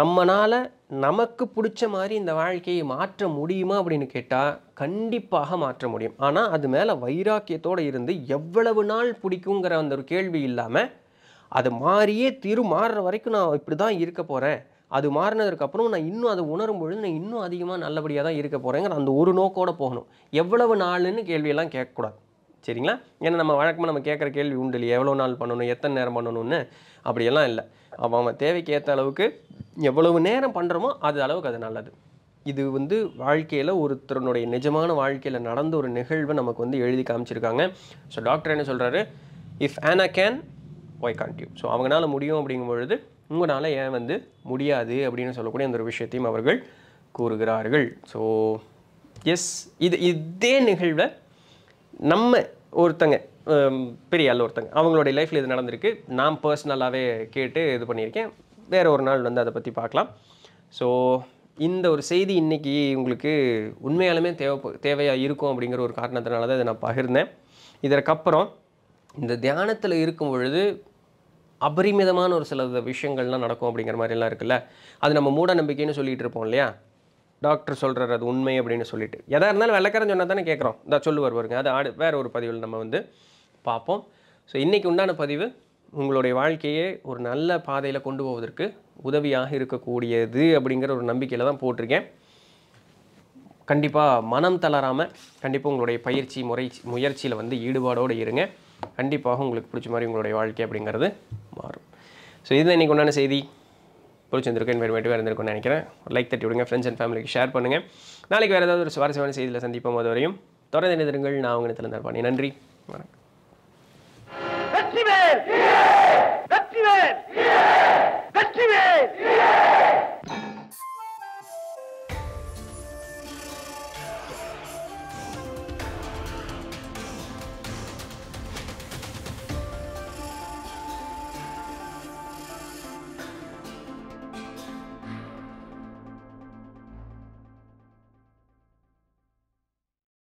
நம்மனால் நமக்கு பிடிச்ச மாதிரி இந்த வாழ்க்கையை மாற்ற முடியுமா அப்படின்னு கேட்டால் கண்டிப்பாக மாற்ற முடியும் ஆனால் அது மேலே வைராக்கியத்தோடு இருந்து எவ்வளவு நாள் பிடிக்குங்கிற அந்த ஒரு கேள்வி இல்லாமல் அது மாறியே திரு மாறுற வரைக்கும் நான் இப்படி தான் இருக்க போகிறேன் அது மாறினதுக்கப்புறம் நான் இன்னும் அதை உணரும் பொழுது நான் இன்னும் அதிகமாக நல்லபடியாக தான் இருக்க போகிறேங்கிற அந்த ஒரு நோக்கோடு போகணும் எவ்வளவு நாள்னு கேள்வியெல்லாம் கேட்கக்கூடாது சரிங்களா ஏன்னா நம்ம வழக்கமாக நம்ம கேட்குற கேள்வி உண்டு இல்லையா எவ்வளோ நாள் பண்ணணும் எத்தனை நேரம் பண்ணணும்னு அப்படியெல்லாம் இல்லை அவன் தேவைக்கு ஏற்ற அளவுக்கு எவ்வளவு நேரம் பண்ணுறோமோ அது அளவுக்கு அது நல்லது இது வந்து வாழ்க்கையில் ஒருத்தருனுடைய நிஜமான வாழ்க்கையில் நடந்த ஒரு நிகழ்வை நமக்கு வந்து எழுதி காமிச்சிருக்காங்க ஸோ டாக்டர் என்ன சொல்கிறாரு இஃப் ஆனா can why can't you so அவங்களால முடியும் அப்படிங்கும் பொழுது உங்களால் ஏன் வந்து முடியாது அப்படின்னு சொல்லக்கூடிய அந்த ஒரு விஷயத்தையும் அவர்கள் கூறுகிறார்கள் ஸோ எஸ் இது இதே நிகழ்வில் நம்ம ஒருத்தங்க பெரிய ஆள் ஒருத்தங்க அவங்களுடைய லைஃப்பில் இது நடந்திருக்கு நான் பர்சனலாகவே கேட்டு இது பண்ணியிருக்கேன் வேறு ஒரு நாள் வந்து அதை பற்றி பார்க்கலாம் ஸோ இந்த ஒரு செய்தி இன்றைக்கி உங்களுக்கு உண்மையாலுமே தேவை தேவையாக இருக்கும் அப்படிங்கிற ஒரு காரணத்தினால தான் இதை நான் பகிர்ந்தேன் இதற்கப்புறம் இந்த தியானத்தில் இருக்கும் பொழுது அபரிமிதமான ஒரு சில விஷயங்கள்லாம் நடக்கும் அப்படிங்கிற மாதிரிலாம் இருக்குல்ல அது நம்ம மூட நம்பிக்கைன்னு சொல்லிகிட்டு இருப்போம் இல்லையா டாக்டர் சொல்கிறார் அது உண்மை அப்படின்னு சொல்லிட்டு எதாக இருந்தாலும் வெள்ளக்காரன் சொன்னால் தானே கேட்குறோம் இதை சொல்லுவார் வருங்க அது ஆடு வேறு ஒரு பதிவில் நம்ம வந்து பார்ப்போம் ஸோ இன்றைக்கி உண்டான பதிவு உங்களுடைய வாழ்க்கையை ஒரு நல்ல பாதையில் கொண்டு போவதற்கு உதவியாக இருக்கக்கூடியது அப்படிங்கிற ஒரு நம்பிக்கையில் தான் போட்டிருக்கேன் கண்டிப்பாக மனம் தளராமல் கண்டிப்பாக உங்களுடைய பயிற்சி முறை முயற்சியில் வந்து ஈடுபாடோடு இருங்க கண்டிப்பாக உங்களுக்கு பிடிச்ச மாதிரி உங்களுடைய வாழ்க்கை அப்படிங்கிறது மாறும் ஸோ இதுதான் இன்றைக்கி உண்டான செய்தி பிடிச்சிருந்திருக்கும் வேறு இருந்திருக்கும்னு நினைக்கிறேன் லைக் தட்டி விடுங்க ஃப்ரெண்ட்ஸ் அண்ட் ஃபேமிலிக்கு ஷேர் பண்ணுங்கள் நாளைக்கு வேறு ஏதாவது ஒரு சுவாரஸ்யமான செய்தியில் சந்திப்போம் அது வரையும் தொடர்ந்து நினைத்திருங்கள் நான் உங்களை திறந்தார் நன்றி வணக்கம் सच्ची में